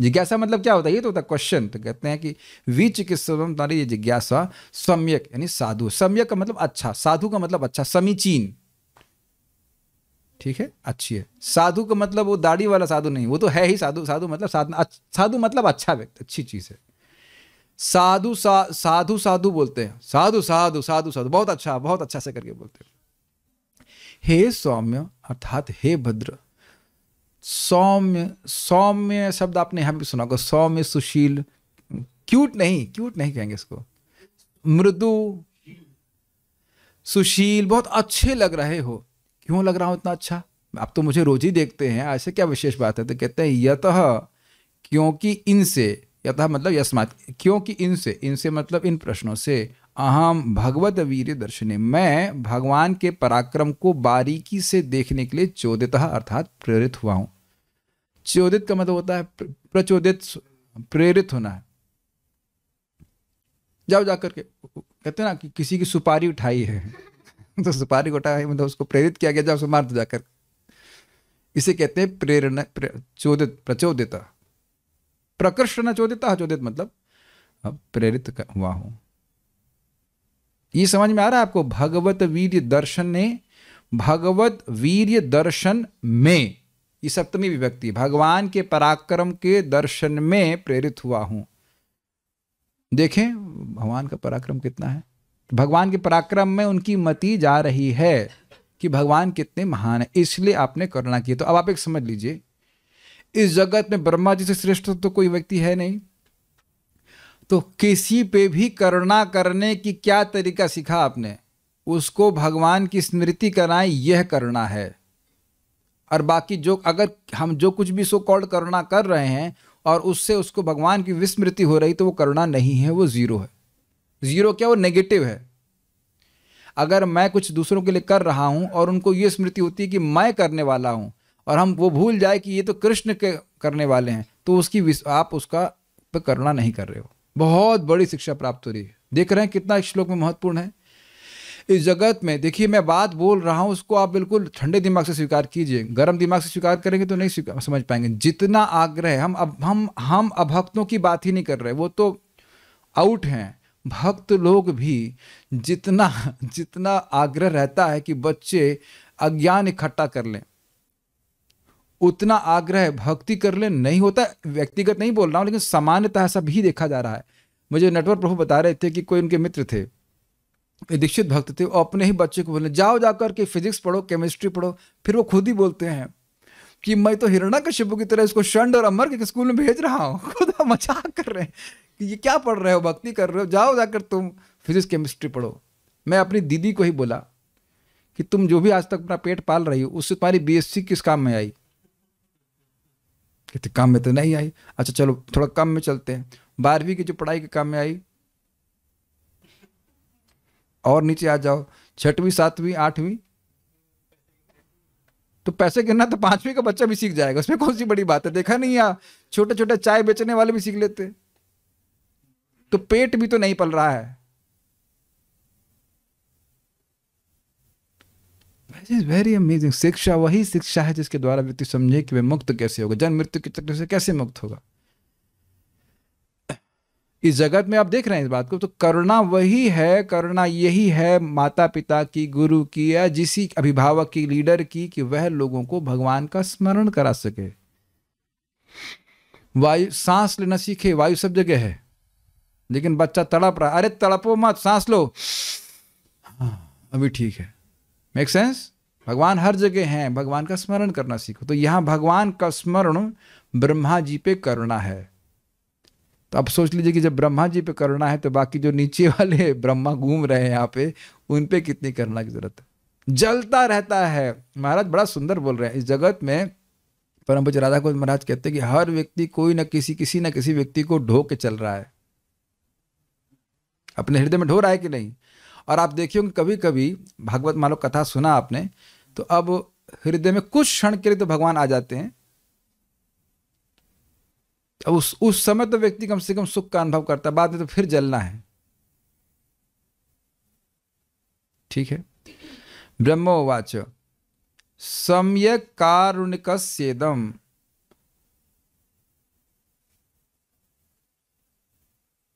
जिज्ञासा मतलब क्या होता है ये तो होता है क्वेश्चन तो कहते हैं कि वी चिकित्सा तारी ये जिज्ञासा सम्यक यानी साधु सम्यक का मतलब अच्छा साधु का मतलब अच्छा समीचीन ठीक है अच्छी है साधु का मतलब वो दाढ़ी वाला साधु नहीं वो तो है ही साधु साधु मतलब साधना साधु मतलब अच्छा व्यक्ति अच्छी चीज़ है साधु सा साधु साधु बोलते हैं साधु साधु साधु साधु बहुत अच्छा बहुत अच्छा से करके बोलते हैं हे सौम्य अर्थात हे भद्र सौम्य सौम्य शब्द आपने यहां भी सुना होगा सौम्य सुशील क्यूट नहीं क्यूट नहीं कहेंगे इसको मृदु सुशील बहुत अच्छे लग रहे हो क्यों लग रहा हूं इतना अच्छा आप तो मुझे रोज ही देखते हैं ऐसे क्या विशेष बात है तो कहते हैं यत क्योंकि इनसे यथा मतलब यस्मात क्योंकि इनसे इनसे मतलब इन प्रश्नों से अहम भगवत वीर दर्शने मैं भगवान के पराक्रम को बारीकी से देखने के लिए चोदित अर्थात प्रेरित हुआ हूँ चोदित का मतलब होता है प्रचोदित प्रेरित होना है जाओ जाकर के कहते ना कि किसी की सुपारी उठाई है तो सुपारी को उठाया मतलब उसको प्रेरित किया गया जाओ उसे मार जाकर इसे कहते हैं प्रेरणा प्रे, चोदित प्रचोदिता प्रकृष्ण न चोदित मतलब अब प्रेरित हुआ हूं ये समझ में आ रहा है आपको भगवत वीर्य दर्शन ने भगवत वीर्य दर्शन में ये सप्तमी विभक्ति भगवान के पराक्रम के दर्शन में प्रेरित हुआ हूं देखें भगवान का पराक्रम कितना है भगवान के पराक्रम में उनकी मति जा रही है कि भगवान कितने महान है इसलिए आपने करुणा की तो अब आप एक समझ लीजिए इस जगत में ब्रह्मा जी से श्रेष्ठ तो कोई व्यक्ति है नहीं तो किसी पे भी करुणा करने की क्या तरीका सीखा आपने उसको भगवान की स्मृति कराए यह करुणा है और बाकी जो अगर हम जो कुछ भी सो कॉल्ड करुणा कर रहे हैं और उससे उसको भगवान की विस्मृति हो रही तो वो करुणा नहीं है वो ज़ीरो है ज़ीरो क्या वो नेगेटिव है अगर मैं कुछ दूसरों के लिए कर रहा हूं और उनको ये स्मृति होती है कि मैं करने वाला हूं और हम वो भूल जाए कि ये तो कृष्ण के करने वाले हैं तो उसकी आप उसका पर करुणा नहीं कर रहे हो बहुत बड़ी शिक्षा प्राप्त हो रही है देख रहे हैं कितना इस श्लोक में महत्वपूर्ण है इस जगत में देखिए मैं बात बोल रहा हूँ उसको आप बिल्कुल ठंडे दिमाग से स्वीकार कीजिए गर्म दिमाग से स्वीकार करेंगे तो नहीं समझ पाएंगे जितना आग्रह हम अब हम हम अभक्तों की बात ही नहीं कर रहे वो तो आउट हैं भक्त लोग भी जितना जितना आग्रह रहता है कि बच्चे अज्ञान इकट्ठा कर लें उतना आग्रह भक्ति कर ले नहीं होता व्यक्तिगत नहीं बोल रहा हूँ लेकिन सामान्यतः ऐसा भी देखा जा रहा है मुझे नेटवर्क प्रभु बता रहे थे कि कोई उनके मित्र थे दीक्षित भक्त थे वो अपने ही बच्चे को बोले जाओ जाकर के फिजिक्स पढ़ो केमिस्ट्री पढ़ो फिर वो खुद ही बोलते हैं कि मैं तो हिरणा के शिव की तरह इसको शंड और अमर के स्कूल में भेज रहा हूँ [LAUGHS] खुद मजाक कर रहे हैं कि ये क्या पढ़ रहे हो भक्ति कर रहे हो जाओ जाकर तुम फिजिक्स केमिस्ट्री पढ़ो मैं अपनी दीदी को ही बोला कि तुम जो भी आज तक अपना पेट पाल रही हो उससे तुम्हारी बीएससी किस काम में आई कहते तो काम में तो नहीं आई अच्छा चलो थोड़ा कम में चलते हैं बारहवीं की जो पढ़ाई के काम में आई और नीचे आ जाओ छठवीं सातवीं आठवीं तो पैसे गिनना तो पांचवीं का बच्चा भी सीख जाएगा उसमें कौन सी बड़ी बात है देखा नहीं यहाँ छोटे छोटे चाय बेचने वाले भी सीख लेते तो पेट भी तो नहीं पल रहा है दैट इज वेरी अमेजिंग शिक्षा वही शिक्षा है जिसके द्वारा व्यक्ति समझे कि वे मुक्त कैसे होगा जन्म मृत्यु के चक्र से कैसे मुक्त होगा इस जगत में आप देख रहे हैं इस बात को तो करुणा वही है करुणा यही है माता पिता की गुरु की या जिस अभिभावक की लीडर की कि वह लोगों को भगवान का स्मरण करा सके वायु सांस लेना सीखे वायु सब जगह है लेकिन बच्चा तड़प रहा अरे तड़पो मत सांस लो हाँ अभी ठीक है मेक सेंस भगवान हर जगह हैं भगवान का स्मरण करना सीखो तो यहाँ भगवान का स्मरण ब्रह्मा जी पे करना है तो अब सोच लीजिए कि जब ब्रह्मा जी पे करना है तो बाकी जो नीचे वाले ब्रह्मा घूम रहे हैं यहाँ पे उन पे कितनी करना की जरूरत है जलता रहता है महाराज बड़ा सुंदर बोल रहे हैं इस जगत में परम पुज राधा को महाराज कहते हैं कि हर व्यक्ति कोई ना किसी किसी ना किसी व्यक्ति को ढो के चल रहा है अपने हृदय में ढो रहा है कि नहीं और आप देखिए कभी कभी भागवत मान लो कथा सुना आपने तो अब हृदय में कुछ क्षण के लिए तो भगवान आ जाते हैं अब उस उस समय तो व्यक्ति कम से कम सुख का अनुभव करता है बाद में तो फिर जलना है ठीक है समय कारुणिक सेदम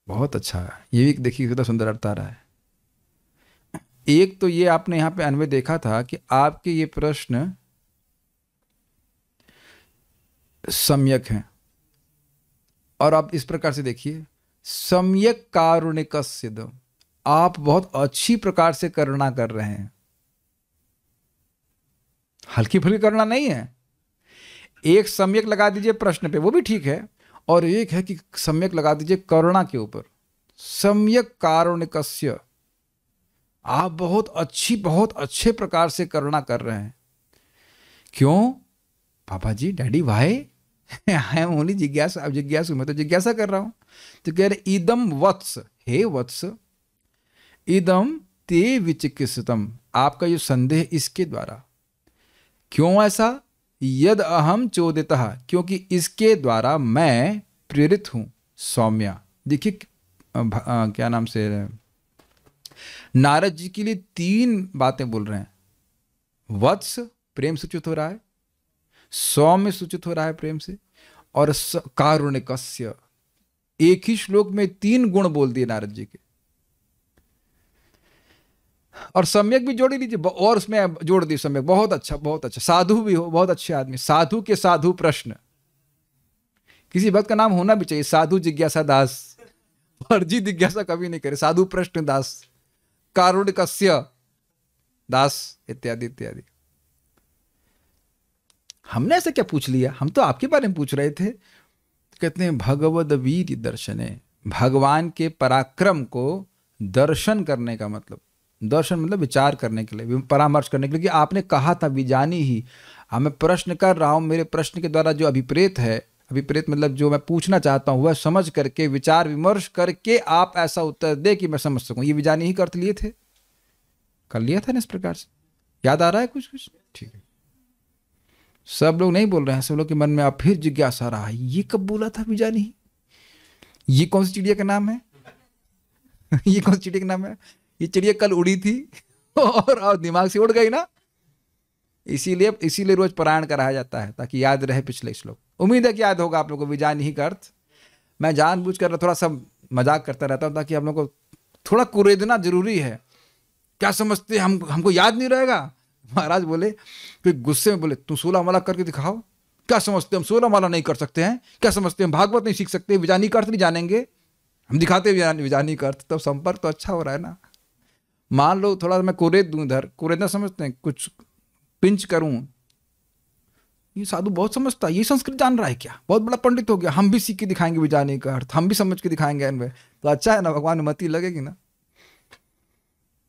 बहुत अच्छा है ये भी देखिए कितना तो सुंदर अर्थ आ रहा है एक तो ये आपने यहां पे अनवे देखा था कि आपके ये प्रश्न सम्यक हैं और आप इस प्रकार से देखिए सम्यक कारुणिक सिद्ध आप बहुत अच्छी प्रकार से करुणा कर रहे हैं हल्की फुल्की करुणा नहीं है एक सम्यक लगा दीजिए प्रश्न पे वो भी ठीक है और एक है कि सम्यक लगा दीजिए करुणा के ऊपर सम्यक कारुणिकस्य आप बहुत अच्छी बहुत अच्छे प्रकार से करुणा कर रहे हैं क्यों पापा जी डैडी भाई आई एम ओनली जिज्ञासा अब जिज्ञासु मैं तो जिज्ञासा कर रहा हूं तो कह रहे इदम वत्स हे वत्स इदम ते विचिकित्सितम आपका जो संदेह इसके द्वारा क्यों ऐसा यद अहम चोदित क्योंकि इसके द्वारा मैं प्रेरित हूं सौम्या देखिए क्या नाम से नारद जी के लिए तीन बातें बोल रहे हैं वत्स प्रेम सूचित हो रहा है सौ में सूचित हो रहा है प्रेम से और कारुणिकस्य एक ही श्लोक में तीन गुण बोल दिए नारद जी के और सम्यक भी जोड़ लीजिए और उसमें जोड़ दिए सम्यक बहुत अच्छा बहुत अच्छा साधु भी हो बहुत अच्छे आदमी साधु के साधु प्रश्न किसी भक्त का नाम होना भी चाहिए साधु जिज्ञासा दास और [LAUGHS] जी जिज्ञासा कभी नहीं करे साधु प्रश्न दास कारुणिकस्य दास इत्यादि इत्यादि हमने ऐसा क्या पूछ लिया हम तो आपके बारे में पूछ रहे थे कहते हैं भगवद वीर दर्शने भगवान के पराक्रम को दर्शन करने का मतलब दर्शन मतलब विचार करने के लिए परामर्श करने के लिए कि आपने कहा था विजानी ही हमें प्रश्न कर रहा हूं मेरे प्रश्न के द्वारा जो अभिप्रेत है अभिप्रेत मतलब जो मैं पूछना चाहता हूँ वह समझ करके विचार विमर्श करके आप ऐसा उत्तर दे कि मैं समझ सकूँ ये विचार नहीं कर लिए थे कर लिया था ना इस प्रकार से याद आ रहा है कुछ कुछ ठीक है सब लोग नहीं बोल रहे हैं सब लोग के मन में आप फिर जिज्ञासा रहा है ये कब बोला था नहीं ये कौन सी चिड़िया का नाम है [LAUGHS] ये कौन सी चिड़िया का नाम है ये चिड़िया कल उड़ी थी [LAUGHS] और, और दिमाग से उड़ गई ना इसीलिए इसीलिए रोज पारायण कराया जाता है ताकि याद रहे पिछले श्लोक उम्मीद है कि याद होगा आप लोगों को विजय नहीं अर्थ मैं जानबूझ कर थोड़ा सा मजाक करता रहता हूँ ताकि आप लोगों को थोड़ा कुरेदना जरूरी है क्या समझते हम हमको याद नहीं रहेगा महाराज बोले कि गुस्से में बोले तू सोलह माला करके दिखाओ क्या समझते हम सोलह माला नहीं कर सकते हैं क्या समझते हम भागवत नहीं सीख सकते विजानी का अर्थ नहीं जानेंगे हम दिखाते विजानी का अर्थ तब संपर्क तो अच्छा हो रहा है ना मान लो थोड़ा मैं कुरेद दूँ इधर कुरेदना समझते हैं कुछ पिंच करूँ ये साधु बहुत समझता है ये संस्कृत जान रहा है क्या बहुत बड़ा पंडित हो गया हम भी सीख के दिखाएंगे भी जाने का अर्थ हम भी समझ के दिखाएंगे अन्वय तो अच्छा है ना भगवान मती लगेगी ना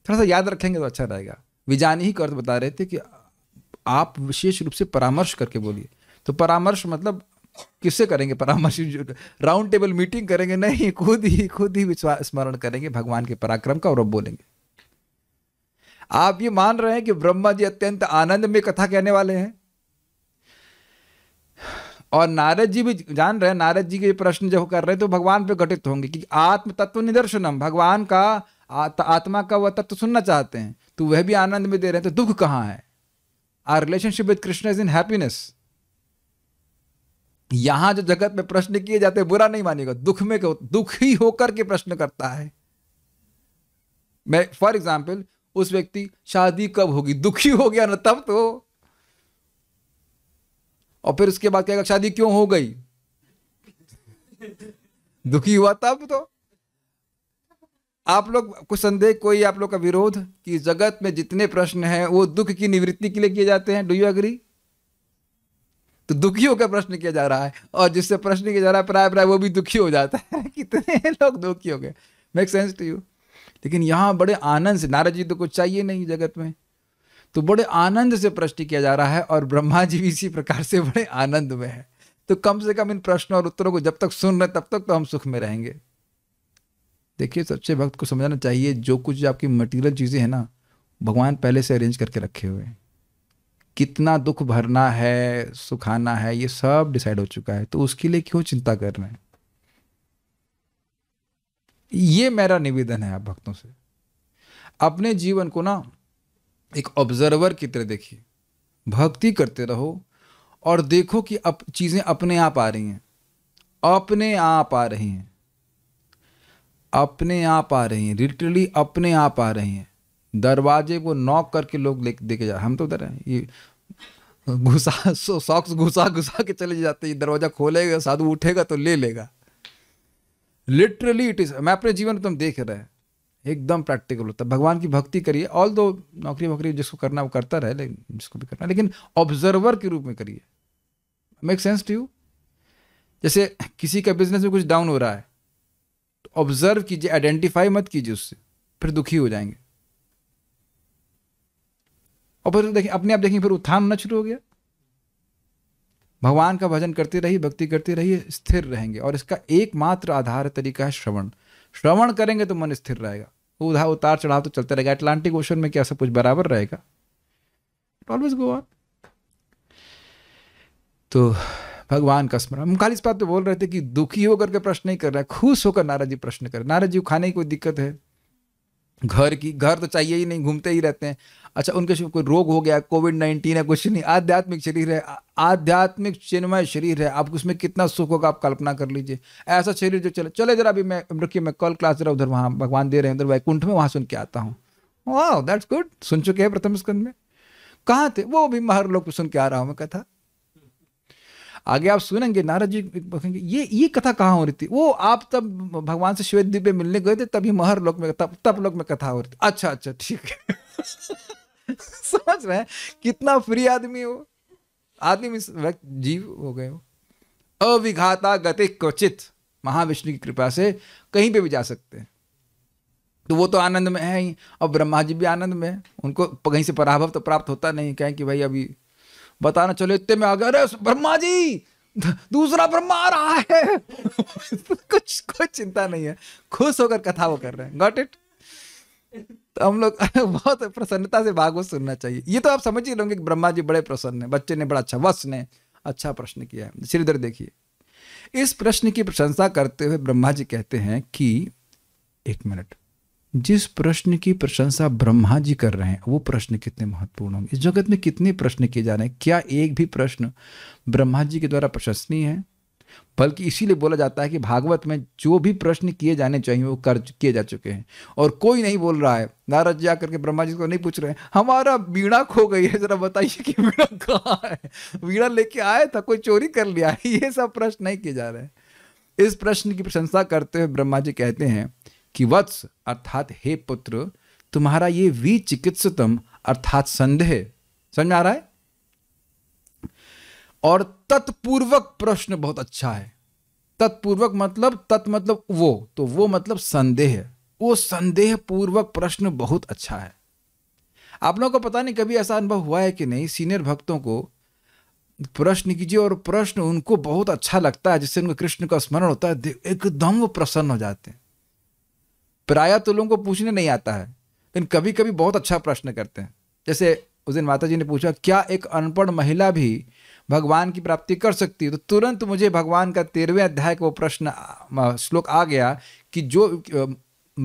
थोड़ा सा याद रखेंगे तो अच्छा रहेगा विजानी ही का अर्थ बता रहे थे कि आप विशेष रूप से परामर्श करके बोलिए तो परामर्श मतलब किससे करेंगे परामर्श राउंड टेबल मीटिंग करेंगे नहीं खुद ही खुद ही स्मरण करेंगे भगवान के पराक्रम का और अब बोलेंगे आप ये मान रहे हैं कि ब्रह्मा जी अत्यंत आनंद में कथा कहने वाले हैं और नारद जी भी जान रहे हैं नारद जी के प्रश्न जो कर रहे तो भगवान पे घटित होंगे कि आत्म तत्व निदर्शनम भगवान का आ, आत्मा का वह तत्व सुनना चाहते हैं तो वह भी आनंद में दे रहे हैं तो दुख कहाँ है our relationship with Krishna is in happiness यहां जो जगत में प्रश्न किए जाते बुरा नहीं मानेगा दुख में दुख ही होकर के प्रश्न करता है मैं फॉर एग्जाम्पल उस व्यक्ति शादी कब होगी दुखी हो गया ना तब तो और फिर उसके बाद कहेगा शादी क्यों हो गई दुखी हुआ तब तो आप लोग कुछ संदेह कोई आप लोग का विरोध कि जगत में जितने प्रश्न हैं वो दुख की निवृत्ति के लिए किए जाते हैं डू यू एग्री तो दुखी होकर प्रश्न किया जा रहा है और जिससे प्रश्न किया जा रहा है प्राय प्राय वो भी दुखी हो जाता है [LAUGHS] कितने लोग दुखी हो गए मेक सेंस टू यू लेकिन यहाँ बड़े आनंद से नाराजी तो कुछ चाहिए नहीं जगत में तो बड़े आनंद से प्रश्न किया जा रहा है और ब्रह्मा जी भी इसी प्रकार से बड़े आनंद में है तो कम से कम इन प्रश्नों और उत्तरों को जब तक सुन रहे तब तक तो हम सुख में रहेंगे देखिए सच्चे भक्त को समझाना चाहिए जो कुछ आपकी मटेरियल चीज़ें हैं ना भगवान पहले से अरेंज करके रखे हुए हैं कितना दुख भरना है सुखाना है ये सब डिसाइड हो चुका है तो उसके लिए क्यों चिंता कर रहे हैं ये मेरा निवेदन है आप भक्तों से अपने जीवन को ना एक ऑब्जर्वर की तरह देखिए भक्ति करते रहो और देखो कि अप, चीज़ें अपने आप आ रही हैं अपने आप आ रही हैं अपने आप आ रही हैं लिटरली अपने आप आ रही हैं दरवाजे को नॉक करके लोग ले देखे जा हम तो उधर हैं ये घुसा सो सॉक्स घुसा घुसा के चले जाते हैं दरवाज़ा खोलेगा साधु उठेगा तो ले लेगा लिटरली इट इज़ मैं अपने जीवन में तुम तो देख रहे हैं एकदम प्रैक्टिकल होता है भगवान की भक्ति करिए ऑल दो नौकरी वोकरी जिसको करना वो करता रहे लेकिन जिसको भी करना लेकिन ऑब्जर्वर के रूप में करिए मेक सेंस टू यू जैसे किसी का बिजनेस में कुछ डाउन हो रहा है तो ऑब्जर्व कीजिए आइडेंटिफाई मत कीजिए उससे फिर दुखी हो जाएंगे और फिर देखिए अपने आप देखेंगे फिर उत्थान होना शुरू हो गया भगवान का भजन करते रहिए भक्ति करते रहिए स्थिर रहेंगे और इसका एकमात्र आधार तरीका है श्रवण श्रवण करेंगे तो मन स्थिर रहेगा उधा उतार चढ़ाव तो चलते रहेगा अटलांटिक ओशन में क्या सब कुछ बराबर रहेगा ऑलवेज गो ऑन तो भगवान का स्मरण हम खाली इस बात तो बोल रहे थे कि दुखी होकर के प्रश्न नहीं कर रहा है खुश होकर नाराजी प्रश्न कर नाराजी जी खाने की कोई दिक्कत है घर की घर तो चाहिए ही नहीं घूमते ही रहते हैं अच्छा उनके शरीर कोई रोग हो गया कोविड नाइन्टीन है कुछ नहीं आध्यात्मिक शरीर है आध्यात्मिक चिन्मय शरीर है आप उसमें कितना सुख होगा आप कल्पना कर लीजिए ऐसा शरीर जो चले चले जरा अभी मैं रुकी मैं कल क्लास जरा उधर वहाँ भगवान दे रहे हैं उधर वैकुंठ में वहाँ सुन के आता हूँ वाह दैट्स गुड सुन चुके हैं प्रथम स्कंद में कहाँ थे वो भी महर लोग सुन के आ रहा हूँ मैं कथा आगे आप सुनेंगे नारद जी कहेंगे ये ये कथा कहाँ हो रही थी वो आप तब भगवान से श्वेत द्वीप में मिलने गए थे तभी महर लोक में तब तब लोक में कथा हो रही थी अच्छा अच्छा ठीक है [LAUGHS] समझ रहे हैं कितना फ्री आदमी हो आदमी जीव हो गए हो अविघाता गति क्वचित महाविष्णु की कृपा से कहीं पे भी जा सकते हैं तो वो तो आनंद में है ही और ब्रह्मा जी भी आनंद में उनको कहीं से पराभव तो प्राप्त होता नहीं कहें कि भाई अभी बताना चलो इतने में आ गया अरे ब्रह्मा जी दूसरा ब्रह्मा आ रहा है कुछ कोई चिंता नहीं है खुश होकर कथा वो कर रहे हैं गॉट इट तो हम लोग [LAUGHS] बहुत प्रसन्नता से भागवत सुनना चाहिए ये तो आप समझ ही लोगे कि ब्रह्मा जी बड़े प्रसन्न है बच्चे ने बड़ा अच्छा वश ने अच्छा प्रश्न किया है श्रीधर देखिए इस प्रश्न की प्रशंसा करते हुए ब्रह्मा जी कहते हैं कि एक मिनट जिस प्रश्न की प्रशंसा ब्रह्मा जी कर रहे हैं वो प्रश्न कितने महत्वपूर्ण होंगे इस जगत में कितने प्रश्न किए जा रहे हैं क्या एक भी प्रश्न ब्रह्मा जी के द्वारा प्रशंसनीय है बल्कि इसीलिए बोला जाता है कि भागवत में जो भी प्रश्न किए जाने चाहिए वो कर किए जा चुके हैं और कोई नहीं बोल रहा है नाराज जी आकर के ब्रह्मा जी को नहीं पूछ रहे हमारा बीड़ा खो गई है जरा बताइए कि बीड़ा कहाँ है बीड़ा लेके आया था कोई चोरी कर लिया है [LAUGHS] ये सब प्रश्न नहीं किए जा रहे हैं इस प्रश्न की प्रशंसा करते हुए ब्रह्मा जी कहते हैं कि वत्स अर्थात हे पुत्र तुम्हारा ये विचिकित्सतम अर्थात संदेह समझ आ रहा है और तत्पूर्वक प्रश्न बहुत अच्छा है तत्पूर्वक मतलब तत् मतलब वो तो वो मतलब संदेह वो संदेह पूर्वक प्रश्न बहुत अच्छा है आप लोगों को पता नहीं कभी ऐसा अनुभव हुआ है कि नहीं सीनियर भक्तों को प्रश्न कीजिए और प्रश्न उनको बहुत अच्छा लगता है जिससे उनको कृष्ण का स्मरण होता है एकदम वो प्रसन्न हो जाते हैं प्राय तो लोगों को पूछने नहीं आता है लेकिन कभी कभी बहुत अच्छा प्रश्न करते हैं जैसे उस दिन माता जी ने पूछा क्या एक अनपढ़ महिला भी भगवान की प्राप्ति कर सकती है तो तुरंत मुझे भगवान का तेरहवें अध्याय का वो प्रश्न श्लोक आ गया कि जो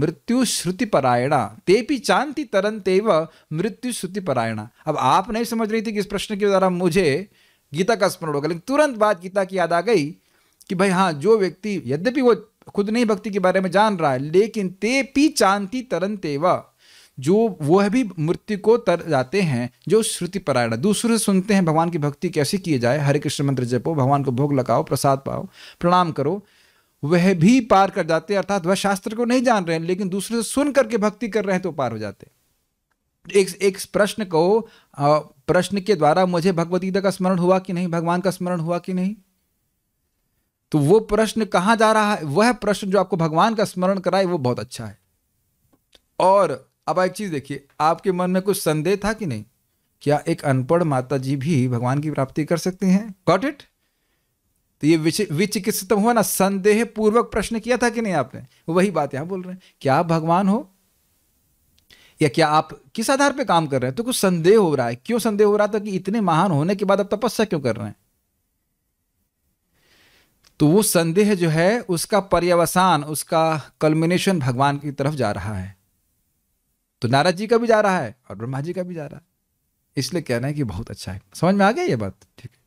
मृत्यु श्रुति परायणा तेपी चांति तरन तेव मृत्यु श्रुति परायणा अब आप नहीं समझ रही थी कि इस प्रश्न के द्वारा मुझे गीता का स्मरण होगा लेकिन तुरंत बात गीता की याद आ गई कि भाई हाँ जो व्यक्ति यद्यपि वो खुद नहीं भक्ति के बारे में जान रहा है लेकिन ते पी चांति तरन तेवा जो वह भी मृत्यु को तर जाते हैं जो श्रुति परायण दूसरे सुनते हैं भगवान की भक्ति कैसे किए जाए हरे कृष्ण मंत्र जपो भगवान को भोग लगाओ प्रसाद पाओ प्रणाम करो वह भी पार कर जाते अर्थात वह शास्त्र को नहीं जान रहे हैं लेकिन दूसरे से सुन करके भक्ति कर रहे हैं तो पार हो जाते एक एक प्रश्न को प्रश्न के द्वारा मुझे भगवदगीता का स्मरण हुआ कि नहीं भगवान का स्मरण हुआ कि नहीं तो वो प्रश्न कहाँ जा रहा है वह प्रश्न जो आपको भगवान का स्मरण कराए वो बहुत अच्छा है और अब एक चीज़ देखिए आपके मन में कुछ संदेह था कि नहीं क्या एक अनपढ़ माता जी भी भगवान की प्राप्ति कर सकती हैं गॉट इट तो ये विचिकित्सित हुआ ना संदेह पूर्वक प्रश्न किया था कि नहीं आपने वही बात यहां बोल रहे हैं क्या आप भगवान हो या क्या आप किस आधार पे काम कर रहे हैं तो कुछ संदेह हो रहा है क्यों संदेह हो रहा था कि इतने महान होने के बाद आप तपस्या क्यों कर रहे हैं तो वो संदेह जो है उसका पर्यवसान उसका कल्मिनेशन भगवान की तरफ जा रहा है तो नारद जी का भी जा रहा है और ब्रह्मा जी का भी जा रहा है इसलिए कहना है कि बहुत अच्छा है समझ में आ गया ये बात ठीक है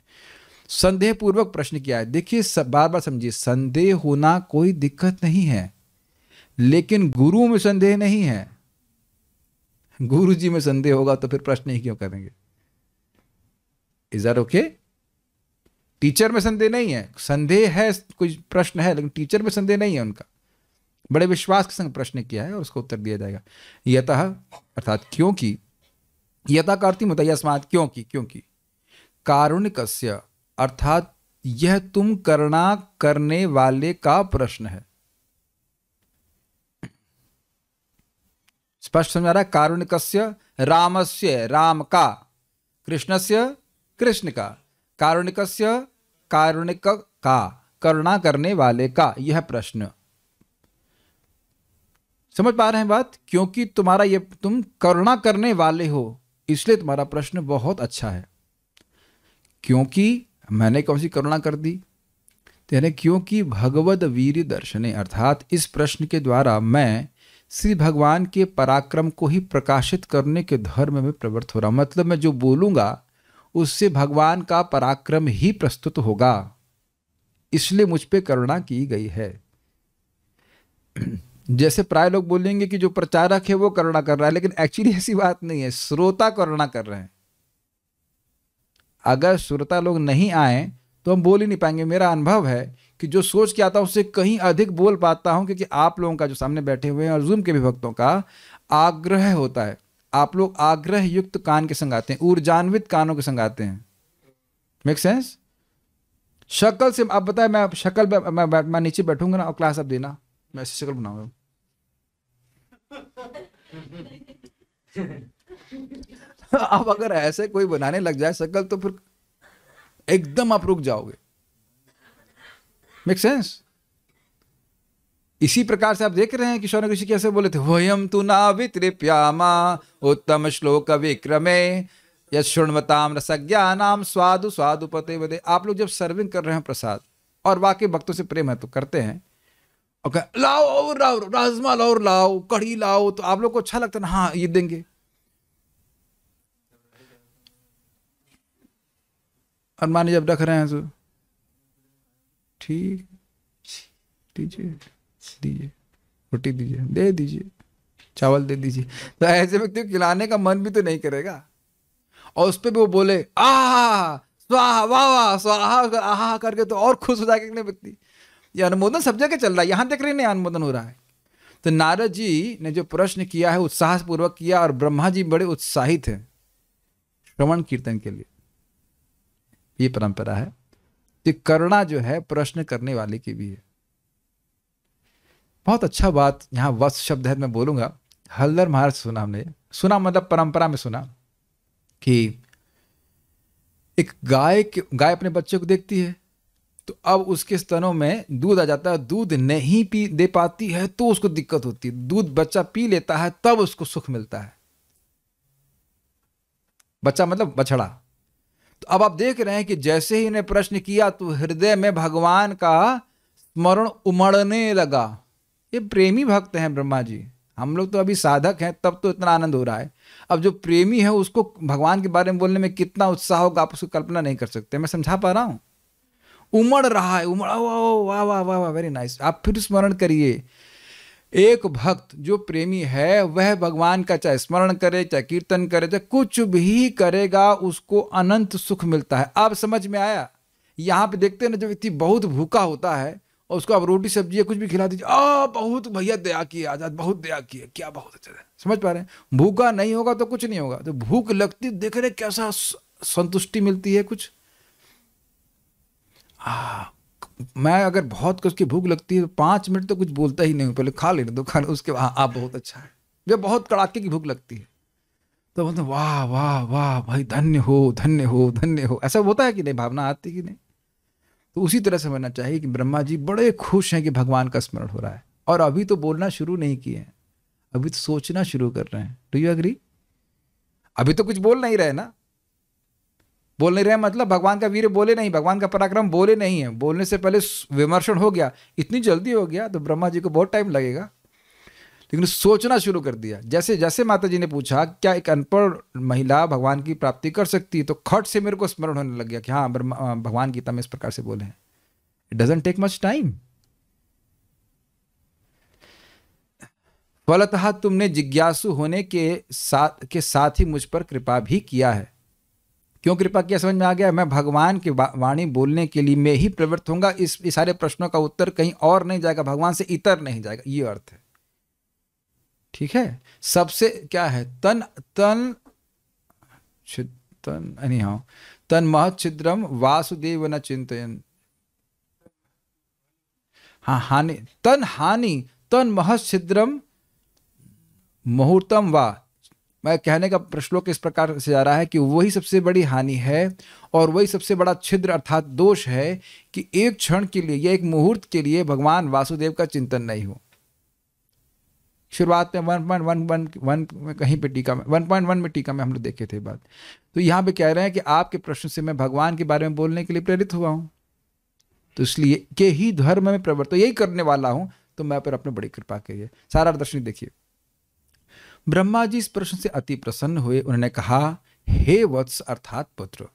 संदेह पूर्वक प्रश्न किया है देखिए बार बार समझिए संदेह होना कोई दिक्कत नहीं है लेकिन गुरु में संदेह नहीं है गुरु जी में संदेह होगा तो फिर प्रश्न ही क्यों करेंगे इज आर ओके टीचर में संदेह नहीं है संदेह है कोई प्रश्न है लेकिन टीचर में संदेह नहीं है उनका बड़े विश्वास के संग प्रश्न किया है और उसको उत्तर दिया जाएगा यथा अर्थात क्योंकि यथा का अर्थी मुतयस्मात क्योंकि क्योंकि कारुणिक अर्थात यह तुम करना करने वाले का प्रश्न है स्पष्ट समझा रहा है कारुणिकस्य रामस्य राम का कृष्णस्य कृष्ण का कारुणिकस्य कारुणिक का करुणा करने वाले का यह प्रश्न समझ पा रहे हैं बात क्योंकि तुम्हारा ये तुम करुणा करने वाले हो इसलिए तुम्हारा प्रश्न बहुत अच्छा है क्योंकि मैंने कौन सी करुणा कर दी तो यानी क्योंकि भगवद वीर दर्शने अर्थात इस प्रश्न के द्वारा मैं श्री भगवान के पराक्रम को ही प्रकाशित करने के धर्म में प्रवृत्त हो रहा मतलब मैं जो बोलूंगा उससे भगवान का पराक्रम ही प्रस्तुत होगा इसलिए मुझ पर करुणा की गई है जैसे प्राय लोग बोलेंगे कि जो प्रचारक है वो करुणा कर रहा है लेकिन एक्चुअली ऐसी बात नहीं है श्रोता करुणा कर रहे हैं अगर श्रोता लोग नहीं आए तो हम बोल ही नहीं पाएंगे मेरा अनुभव है कि जो सोच के आता हूं उससे कहीं अधिक बोल पाता हूं क्योंकि आप लोगों का जो सामने बैठे हुए हैं और जूम के भी भक्तों का आग्रह होता है आप लोग आग्रह युक्त कान के संग आते हैं ऊर्जान्वित कानों के संग आते हैं मेक सेंस शक्ल से आप बताए मैं शक्ल मैं, मैं, मैं नीचे बैठूंगा ना और क्लास आप देना मैं ऐसी शक्ल बनाऊंगा [LAUGHS] आप अगर ऐसे कोई बनाने लग जाए शक्ल तो फिर एकदम आप रुक जाओगे मेक सेंस इसी प्रकार से आप देख रहे हैं कि शौनक ऋषि कैसे बोले थे वयम तु ना वित्रिप्यामा उत्तम श्लोक विक्रमे या रसज्ञा नाम स्वादु स्वादु पते वदे आप लोग जब सर्विंग कर रहे हैं प्रसाद और वाकई भक्तों से प्रेम है तो करते हैं और कह लाओ और लाओ राजमा लाओ लाओ कढ़ी लाओ तो आप लोग को अच्छा लगता है ना हाँ ये देंगे और मानी जब रख रहे हैं तो ठीक ठीक है दीजिए रोटी दीजिए दे दीजिए चावल दे दीजिए तो ऐसे व्यक्ति को खिलाने का मन भी तो नहीं करेगा और उस पर भी वो बोले आहा स्वाहा वाह वाह स्वाहा आहा करके तो और खुश हो जाएगा व्यक्ति ये अनुमोदन सब जगह चल रहा है यहाँ रहे नहीं अनुमोदन हो रहा है तो नारद जी ने जो प्रश्न किया है उत्साहपूर्वक किया और ब्रह्मा जी बड़े उत्साहित हैं श्रवण कीर्तन के लिए ये परंपरा है कि करुणा जो है प्रश्न करने वाले की भी है बहुत अच्छा बात यहाँ वस्त शब्द है मैं बोलूँगा हल्दर महाराज सुना हमने सुना मतलब परंपरा में सुना कि एक गाय गाय अपने बच्चे को देखती है तो अब उसके स्तनों में दूध आ जाता है दूध नहीं पी दे पाती है तो उसको दिक्कत होती है दूध बच्चा पी लेता है तब उसको सुख मिलता है बच्चा मतलब बछड़ा तो अब आप देख रहे हैं कि जैसे ही इन्हें प्रश्न किया तो हृदय में भगवान का स्मरण उमड़ने लगा ये प्रेमी भक्त हैं ब्रह्मा जी हम लोग तो अभी साधक हैं तब तो इतना आनंद हो रहा है अब जो प्रेमी है उसको भगवान के बारे में बोलने में कितना उत्साह होगा आप उसको कल्पना नहीं कर सकते मैं समझा पा रहा हूँ उमड़ रहा है उमड़ वाह वाह वाह वाह वाह वेरी नाइस आप फिर स्मरण करिए एक भक्त जो प्रेमी है वह भगवान का चाहे स्मरण करे चाहे कीर्तन करे चाहे कुछ भी करेगा उसको अनंत सुख मिलता है अब समझ में आया यहाँ पे देखते हैं ना जब व्यक्ति बहुत भूखा होता है और उसको आप रोटी सब्जी या कुछ भी खिला दीजिए आ बहुत भैया दया किए आजाद बहुत दया किए क्या बहुत अच्छा है समझ पा रहे हैं भूखा नहीं होगा तो कुछ नहीं होगा तो भूख लगती देख रहे कैसा संतुष्टि मिलती है कुछ आ, मैं अगर बहुत कुछ की भूख लगती है तो पांच मिनट तो कुछ बोलता ही नहीं पहले खा लेने दो खाने उसके बाद हाँ, आप बहुत अच्छा है जब बहुत कड़ाके की भूख लगती है तो बोलते वाह वाह वाह भाई धन्य हो धन्य हो धन्य हो ऐसा होता है कि नहीं भावना आती कि नहीं तो उसी तरह से बनना चाहिए कि ब्रह्मा जी बड़े खुश हैं कि भगवान का स्मरण हो रहा है और अभी तो बोलना शुरू नहीं किए हैं अभी तो सोचना शुरू कर रहे हैं डू यू अग्री अभी तो कुछ बोल नहीं रहे ना बोल नहीं रहे मतलब भगवान का वीर बोले नहीं भगवान का पराक्रम बोले नहीं है बोलने से पहले विमर्शन हो गया इतनी जल्दी हो गया तो ब्रह्मा जी को बहुत टाइम लगेगा लेकिन सोचना शुरू कर दिया जैसे जैसे माता जी ने पूछा क्या एक अनपढ़ महिला भगवान की प्राप्ति कर सकती है तो खट से मेरे को स्मरण होने लग गया कि हाँ भगवान गीता में इस प्रकार से बोले हैं it doesn't take much time फलतः तुमने जिज्ञासु होने के साथ के साथ ही मुझ पर कृपा भी किया है क्यों कृपा किया समझ में आ गया मैं भगवान की वाणी बोलने के लिए मैं ही प्रवृत्त होऊंगा इस, इस सारे प्रश्नों का उत्तर कहीं और नहीं जाएगा भगवान से इतर नहीं जाएगा ये अर्थ है ठीक है सबसे क्या है तन तन तन नहीं हाँ तन महच्छिद्रम वासुदेव न चिंतन हाँ हानि तन हानि तन छिद्रम मुहूर्तम वा मैं कहने का के इस प्रकार से जा रहा है कि वही सबसे बड़ी हानि है और वही सबसे बड़ा छिद्र अर्थात दोष है कि एक क्षण के लिए या एक मुहूर्त के लिए भगवान वासुदेव का चिंतन नहीं हो शुरुआत में one point one one one में कहीं पे टीका में वन पॉइंट वन में टीका में हम लोग देखे थे बात तो यहाँ पे कह रहे हैं कि आपके प्रश्न से मैं भगवान के बारे में बोलने के लिए प्रेरित हुआ हूँ तो इसलिए के ही धर्म में प्रवर्त तो यही करने वाला हूँ तो मैं पर अपने बड़ी कृपा लिए सारा दर्शनी देखिए ब्रह्मा जी इस प्रश्न से अति प्रसन्न हुए उन्होंने कहा हे वत्स अर्थात पुत्र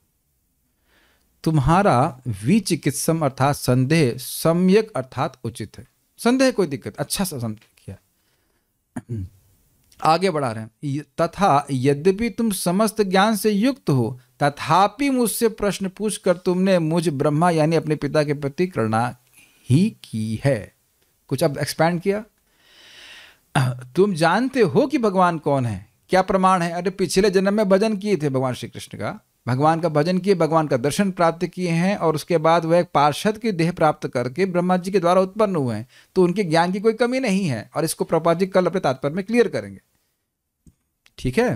तुम्हारा विचिकित्सम अर्थात संदेह सम्यक अर्थात उचित है संदेह कोई दिक्कत अच्छा समझ [CLEARS THROAT] आगे बढ़ा रहे हैं तथा यद्यपि तुम समस्त ज्ञान से युक्त हो तथापि मुझसे प्रश्न पूछकर तुमने मुझ ब्रह्मा यानी अपने पिता के प्रति करना ही की है कुछ अब एक्सपैंड किया [CLEARS THROAT] तुम जानते हो कि भगवान कौन है क्या प्रमाण है अरे पिछले जन्म में भजन किए थे भगवान श्री कृष्ण का भगवान का भजन किए भगवान का दर्शन प्राप्त किए हैं और उसके बाद वह पार्षद की देह प्राप्त करके ब्रह्मा जी के द्वारा उत्पन्न हुए हैं तो उनके ज्ञान की कोई कमी नहीं है और इसको प्रपा जी कल अपने तात्पर्य में क्लियर करेंगे ठीक है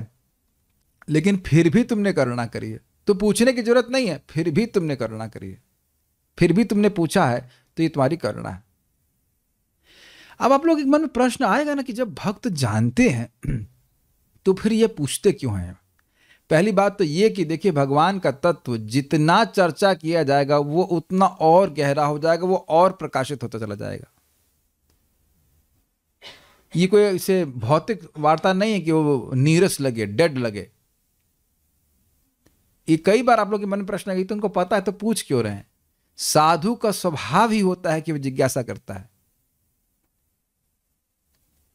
लेकिन फिर भी तुमने करुणा करी है तो पूछने की जरूरत नहीं है फिर भी तुमने करुणा करी है फिर भी तुमने पूछा है तो ये तुम्हारी करुणा है अब आप लोग एक मन में प्रश्न आएगा ना कि जब भक्त जानते हैं तो फिर ये पूछते क्यों हैं पहली बात तो ये कि देखिए भगवान का तत्व जितना चर्चा किया जाएगा वो उतना और गहरा हो जाएगा वो और प्रकाशित होता चला जाएगा ये कोई इसे भौतिक वार्ता नहीं है कि वो नीरस लगे डेड लगे ये कई बार आप लोग के मन में प्रश्न आ गई तो उनको पता है तो पूछ क्यों रहे हैं साधु का स्वभाव ही होता है कि वो जिज्ञासा करता है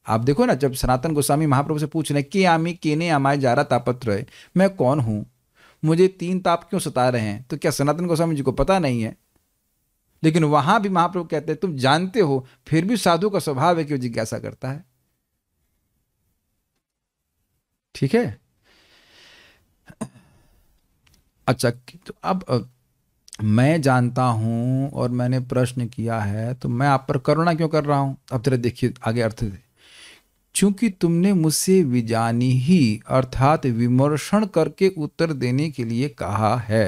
आप देखो ना जब सनातन गोस्वामी महाप्रभु से पूछ रहे कि आमी ने आमाय जारा तापत्र है मैं कौन हूं मुझे तीन ताप क्यों सता रहे हैं तो क्या सनातन गोस्वामी जी को पता नहीं है लेकिन वहां भी महाप्रभु कहते हैं तुम जानते हो फिर भी साधु का स्वभाव है कि वो जिज्ञासा करता है ठीक है अच्छा तो अब मैं जानता हूं और मैंने प्रश्न किया है तो मैं आप पर करुणा क्यों कर रहा हूं अब तेरे देखिए आगे अर्थ चूंकि तुमने मुझसे विजानी ही अर्थात विमर्शन करके उत्तर देने के लिए कहा है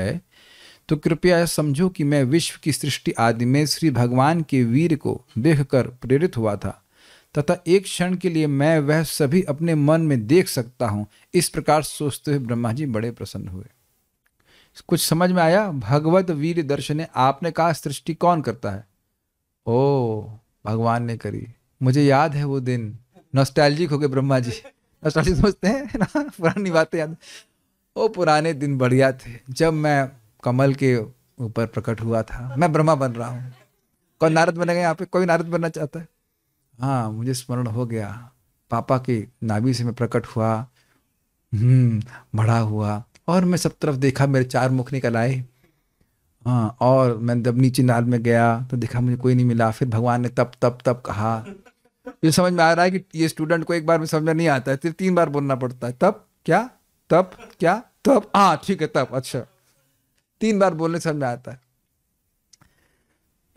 तो कृपया समझो कि मैं विश्व की सृष्टि आदि में श्री भगवान के वीर को देखकर प्रेरित हुआ था तथा एक क्षण के लिए मैं वह सभी अपने मन में देख सकता हूँ इस प्रकार सोचते हुए ब्रह्मा जी बड़े प्रसन्न हुए कुछ समझ में आया भगवत वीर दर्शने आपने कहा सृष्टि कौन करता है ओ भगवान ने करी मुझे याद है वो दिन नॉस्टैल्जिक हो गए ब्रह्मा जी नॉस्टैल्जिक सोचते हैं ना पुरानी बातें याद वो पुराने दिन बढ़िया थे जब मैं कमल के ऊपर प्रकट हुआ था मैं ब्रह्मा बन रहा हूँ कौन नारद बनेगा यहाँ पे कोई नारद बनना चाहता है हाँ मुझे स्मरण हो गया पापा के नाभि से मैं प्रकट हुआ हम्म, बड़ा हुआ और मैं सब तरफ देखा मेरे चार मुख निकल आए हाँ और मैं जब नीचे नाल में गया तो देखा मुझे कोई नहीं मिला फिर भगवान ने तब तब तब कहा ये समझ में आ रहा है कि ये स्टूडेंट को एक बार में समझ में नहीं आता है फिर तीन बार बोलना पड़ता है तब क्या तब क्या तब हाँ ठीक है तब अच्छा तीन बार बोलने समझ में आता है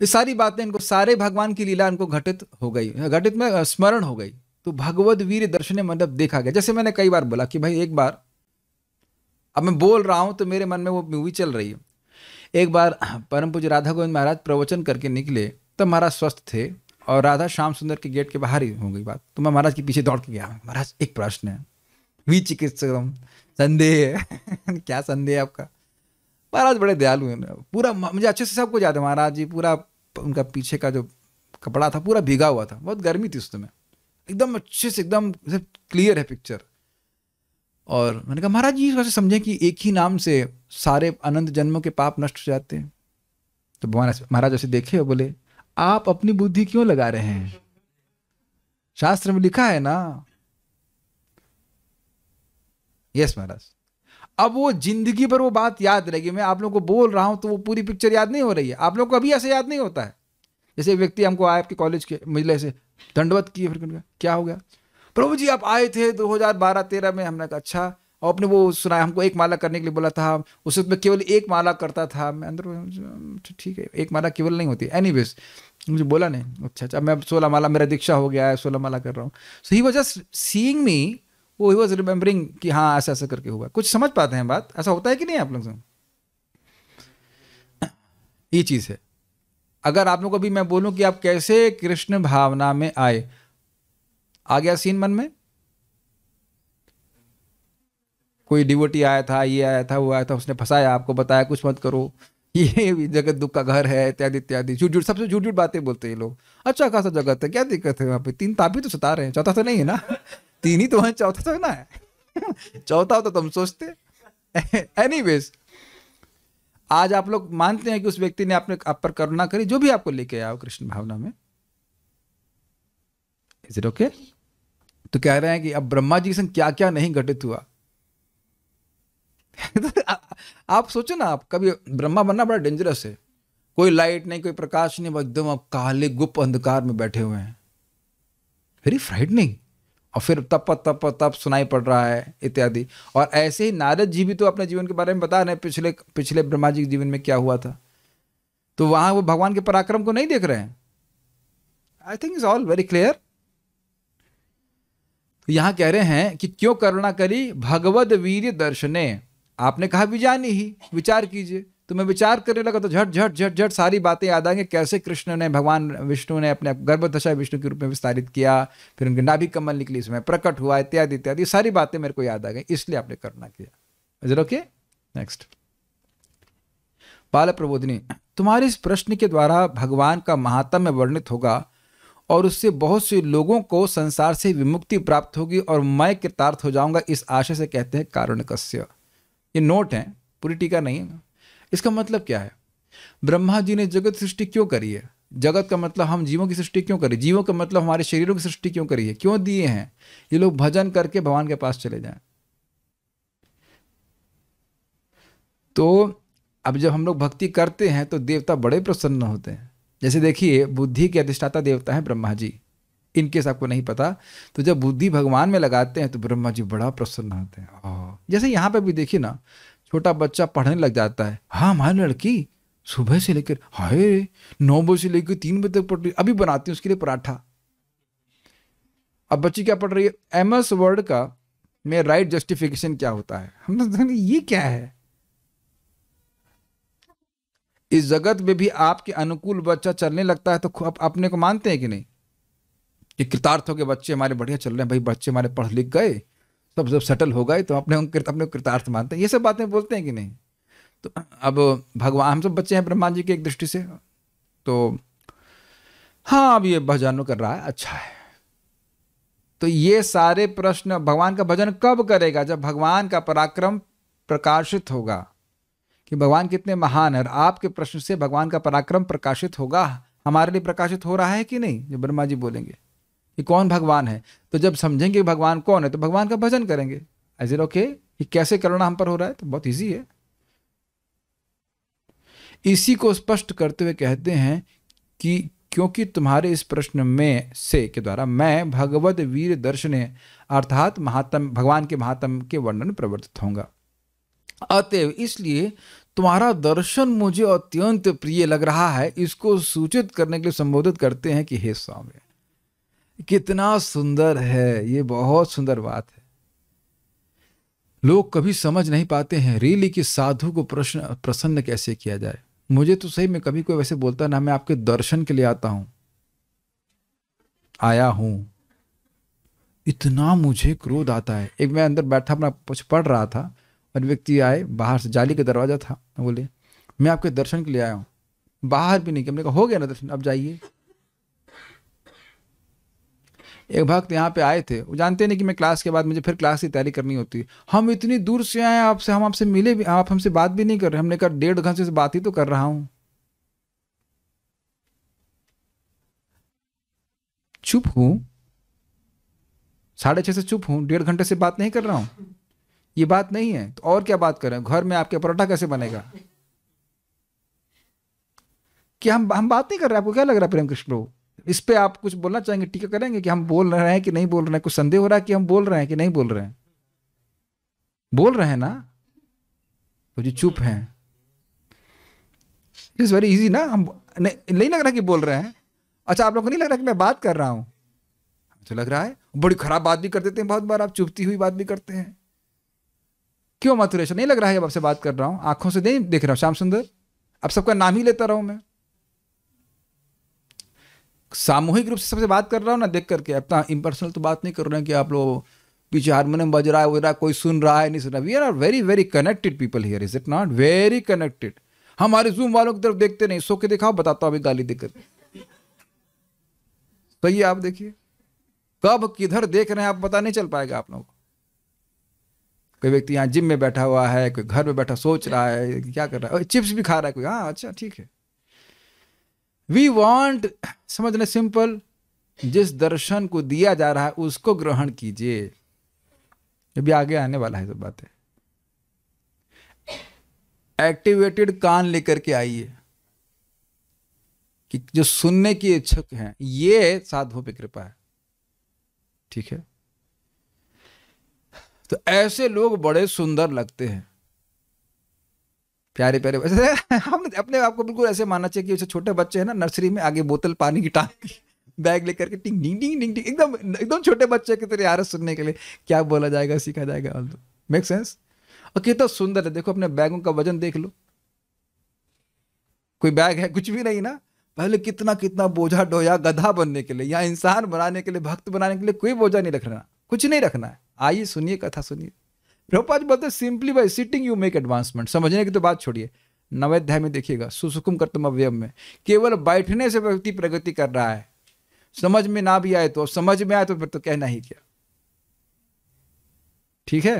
ये सारी बातें इनको सारे भगवान की लीला इनको घटित हो गई घटित में स्मरण हो गई तो भगवत वीर दर्शन मतलब देखा गया जैसे मैंने कई बार बोला कि भाई एक बार अब मैं बोल रहा हूं तो मेरे मन में वो मूवी चल रही है एक बार परम पूज राधा गोविंद महाराज प्रवचन करके निकले तब महाराज स्वस्थ थे और राधा श्याम सुंदर के गेट के बाहर ही हो गई बात तो मैं महाराज के पीछे दौड़ के गया महाराज एक प्रश्न है वी चिकित्सक संदेह [LAUGHS] क्या संदेह है आपका महाराज बड़े दयालु हैं पूरा मुझे अच्छे से सब कुछ याद है महाराज जी पूरा उनका पीछे का जो कपड़ा था पूरा भीगा हुआ था बहुत गर्मी थी उस समय एकदम अच्छे से एकदम क्लियर है पिक्चर और मैंने कहा महाराज जी वैसे समझें कि एक ही नाम से सारे अनंत जन्मों के पाप नष्ट हो जाते हैं तो महाराज महाराज उसे देखे और बोले आप अपनी बुद्धि क्यों लगा रहे हैं शास्त्र में लिखा है ना यस महाराज अब वो जिंदगी पर वो बात याद रहेगी मैं आप लोग को बोल रहा हूं तो वो पूरी पिक्चर याद नहीं हो रही है आप लोग को अभी ऐसे याद नहीं होता है जैसे व्यक्ति हमको आया आपके कॉलेज के मिले से दंडवत किए फिर क्या हो गया प्रभु जी आप आए थे 2012-13 में हमने कहा अच्छा और अपने वो सुनाया हमको एक माला करने के लिए बोला था उस वक्त मैं केवल एक माला करता था मैं अंदर अच्छा, ठीक है एक माला केवल नहीं होती एनी मुझे बोला नहीं अच्छा अच्छा मैं सोलह माला मेरा दीक्षा हो गया है सोलह माला कर रहा हूँ so he was just seeing me वो ही वॉज रिमेम्बरिंग कि हाँ ऐसा ऐसा करके हुआ कुछ समझ पाते हैं बात ऐसा होता है कि नहीं आप लोग से ये चीज़ है अगर आप लोग को अभी मैं बोलूँ कि आप कैसे कृष्ण भावना में आए आ गया सीन मन में कोई डिवोटी आया था ये आया था वो आया था उसने फंसाया आपको बताया कुछ मत करो [LAUGHS] ये जगत दुख का घर है इत्यादि इत्यादि झूठ झूठ सबसे झूठ झूठ बातें बोलते हैं लोग अच्छा खासा जगत है क्या दिक्कत है वहाँ पे तीन तापी तो सता रहे हैं चौथा तो नहीं है ना [LAUGHS] तीन ही तो है चौथा तो ना है [LAUGHS] चौथा तो तुम तो सोचते एनी आज आप लोग मानते हैं कि उस व्यक्ति ने आपने आप पर करुणा करी जो भी आपको लेके आया हो कृष्ण भावना में इज इट ओके तो कह रहे हैं कि अब ब्रह्मा जी के संग क्या क्या नहीं घटित हुआ [LAUGHS] आप सोचो ना आप कभी ब्रह्मा बनना बड़ा डेंजरस है कोई लाइट नहीं कोई प्रकाश नहीं एकदम आप काले गुप्त अंधकार में बैठे हुए हैं वेरी नहीं और फिर तप तप तप सुनाई पड़ रहा है इत्यादि और ऐसे ही नारद जी भी तो अपने जीवन के बारे में बता रहे हैं पिछले पिछले ब्रह्मा जी के जीवन में क्या हुआ था तो वहां वो भगवान के पराक्रम को नहीं देख रहे हैं I think is all very clear यहां कह रहे हैं कि क्यों करुणा करी भगवद वीर दर्शने आपने कहा भी जानी ही विचार कीजिए तो मैं विचार करने लगा तो झट झट झट झट सारी बातें याद आएंगे कैसे कृष्ण ने भगवान विष्णु ने अपने गर्भदशा विष्णु के रूप में विस्तारित किया फिर उनके नाभि कमल निकली इसमें प्रकट हुआ इत्यादि इत्यादि सारी बातें मेरे को याद आ गई इसलिए आपने करना किया ओके नेक्स्ट बाल प्रबोधिनी तुम्हारे इस प्रश्न के द्वारा भगवान का महात्म्य वर्णित होगा और उससे बहुत से लोगों को संसार से विमुक्ति प्राप्त होगी और मैं कृतार्थ हो जाऊंगा इस आशय से कहते हैं कश्य ये नोट है पूरी टीका नहीं है इसका मतलब क्या है ब्रह्मा जी ने जगत सृष्टि क्यों करी है जगत का मतलब हम जीवों की सृष्टि क्यों करी जीवों का मतलब हमारे शरीरों की सृष्टि क्यों करी है क्यों दिए हैं ये लोग भजन करके भगवान के पास चले जाए तो अब जब हम लोग भक्ति करते हैं तो देवता बड़े प्रसन्न होते हैं जैसे देखिए बुद्धि के अधिष्ठाता देवता है ब्रह्मा जी केस आपको नहीं पता तो जब बुद्धि भगवान में लगाते हैं तो ब्रह्मा जी बड़ा प्रसन्न होते हैं जैसे यहाँ पर भी देखिए ना छोटा बच्चा पढ़ने लग जाता है हाँ हमारी लड़की सुबह से लेकर हाय नौ बजे से लेकर तीन बजे तक पढ़ रही अभी बनाती हूँ उसके लिए पराठा अब बच्ची क्या पढ़ रही है एम एस वर्ड का में राइट जस्टिफिकेशन क्या होता है हम तो ये क्या है इस जगत में भी आपके अनुकूल बच्चा चलने लगता है तो आप अपने को मानते हैं कि नहीं कि कृतार्थ हो गए बच्चे हमारे बढ़िया चल रहे हैं भाई बच्चे हमारे पढ़ लिख गए सब जब सेटल हो गए तो अपने अपने कृतार्थ मानते हैं ये सब बातें बोलते हैं कि नहीं तो अब भगवान हम सब बच्चे हैं ब्रह्मा जी की एक दृष्टि से तो हाँ अब ये भजन कर रहा है अच्छा है तो ये सारे प्रश्न भगवान का भजन कब करेगा जब भगवान का पराक्रम प्रकाशित होगा कि भगवान कितने महान है और आपके प्रश्न से भगवान का पराक्रम प्रकाशित होगा हमारे लिए प्रकाशित हो रहा है कि नहीं जो ब्रह्मा जी बोलेंगे कि कौन भगवान है तो जब समझेंगे भगवान कौन है तो भगवान का भजन करेंगे एज इन ओके ये कैसे करुणा हम पर हो रहा है तो बहुत ईजी है इसी को स्पष्ट करते हुए कहते हैं कि क्योंकि तुम्हारे इस प्रश्न में से के द्वारा मैं भगवत वीर दर्शन अर्थात महात्म भगवान के महात्म के वर्णन प्रवर्तित होगा अतएव इसलिए तुम्हारा दर्शन मुझे अत्यंत प्रिय लग रहा है इसको सूचित करने के लिए संबोधित करते हैं कि हे स्वामी कितना सुंदर है ये बहुत सुंदर बात है लोग कभी समझ नहीं पाते हैं रियली कि साधु को प्रश्न प्रसन्न कैसे किया जाए मुझे तो सही में कभी कोई वैसे बोलता ना मैं आपके दर्शन के लिए आता हूं आया हूं इतना मुझे क्रोध आता है एक मैं अंदर बैठा अपना कुछ पढ़ रहा था और व्यक्ति आए बाहर से जाली का दरवाजा था बोले मैं आपके दर्शन के लिए आया हूँ बाहर भी नहीं किया मैंने कहा हो गया ना दर्शन अब जाइए एक भक्त यहाँ पे आए थे वो जानते नहीं कि मैं क्लास के बाद मुझे फिर क्लास की तैयारी करनी होती है हम इतनी दूर से आए आपसे हम आपसे मिले भी आप हमसे बात भी नहीं कर रहे हमने कहा डेढ़ घंटे से बात ही तो कर रहा हूं चुप हूं साढ़े छह से चुप हूं डेढ़ घंटे से बात नहीं कर रहा हूं ये बात नहीं है तो और क्या बात करें घर में आपके परोठा कैसे बनेगा क्या हम हम बात नहीं कर रहे आपको क्या लग रहा है प्रेम कृष्ण प्रभु इस पे आप कुछ बोलना चाहेंगे टीका करेंगे कि हम बोल रहे हैं कि नहीं बोल रहे हैं कुछ संदेह हो रहा है कि हम बोल रहे हैं कि नहीं बोल रहे हैं बोल रहे हैं ना तो जो चुप हैं इट्स वेरी इजी ना हम नहीं, नहीं लग रहा कि बोल रहे हैं अच्छा आप लोग को नहीं लग रहा कि मैं बात कर रहा हूँ तो लग रहा है बड़ी खराब बात भी कर देते हैं बहुत बार आप चुपती हुई बात भी करते हैं क्यों मथुरेश नहीं लग रहा है आपसे बात कर रहा हूं आंखों से नहीं देख रहा हूं श्याम सुंदर आप सबका नाम ही लेता रहा हूं मैं सामूहिक रूप से सबसे बात कर रहा हूँ ना देख करके अपना इम्पर्सनल तो बात नहीं कर रहे हैं कि आप लोग पीछे हारमोनियम बज रहा है वगैरह कोई सुन रहा है नहीं सुन रहा we are very very connected people here is it not very connected हमारे जूम वालों की तरफ देखते नहीं सो के दिखाओ बताता हूँ अभी गाली देकर करके तो सही आप देखिए कब किधर देख रहे हैं आप पता नहीं चल पाएगा आप लोगों को कोई व्यक्ति यहाँ जिम में बैठा हुआ है कोई घर में बैठा सोच रहा है क्या कर रहा है चिप्स भी खा रहा है कोई हाँ अच्छा ठीक है वी समझ लें सिंपल जिस दर्शन को दिया जा रहा है उसको ग्रहण कीजिए अभी आगे आने वाला है सब बातें एक्टिवेटेड कान लेकर के आइए कि जो सुनने की इच्छुक हैं ये साधु पे कृपा है ठीक है तो ऐसे लोग बड़े सुंदर लगते हैं प्यारे प्यारे बच्चे [LAUGHS] हम अपने आप को बिल्कुल ऐसे मानना चाहिए कि जैसे छोटे बच्चे हैं ना नर्सरी में आगे बोतल पानी की टांग बैग लेकर के टिंग डिंग डिंग डिंग एकदम एकदम छोटे बच्चे की तरह आरस सुनने के लिए क्या बोला जाएगा सीखा जाएगा ऑल मेक सेंस और कितना तो सुंदर है देखो अपने बैगों का वजन देख लो कोई बैग है कुछ भी नहीं ना पहले कितना कितना बोझा डोया गधा बनने के लिए या इंसान बनाने के लिए भक्त बनाने के लिए कोई बोझा नहीं रखना कुछ नहीं रखना है आइए सुनिए कथा सुनिए प्रभुपाद बोलते simply by sitting you make advancement समझने की तो बात छोड़िए नवैध्याय में देखिएगा सुसुकुम कर्तम अवयव में केवल बैठने से व्यक्ति प्रगति कर रहा है समझ में ना भी आए तो समझ में आए तो फिर तो कहना ही क्या ठीक है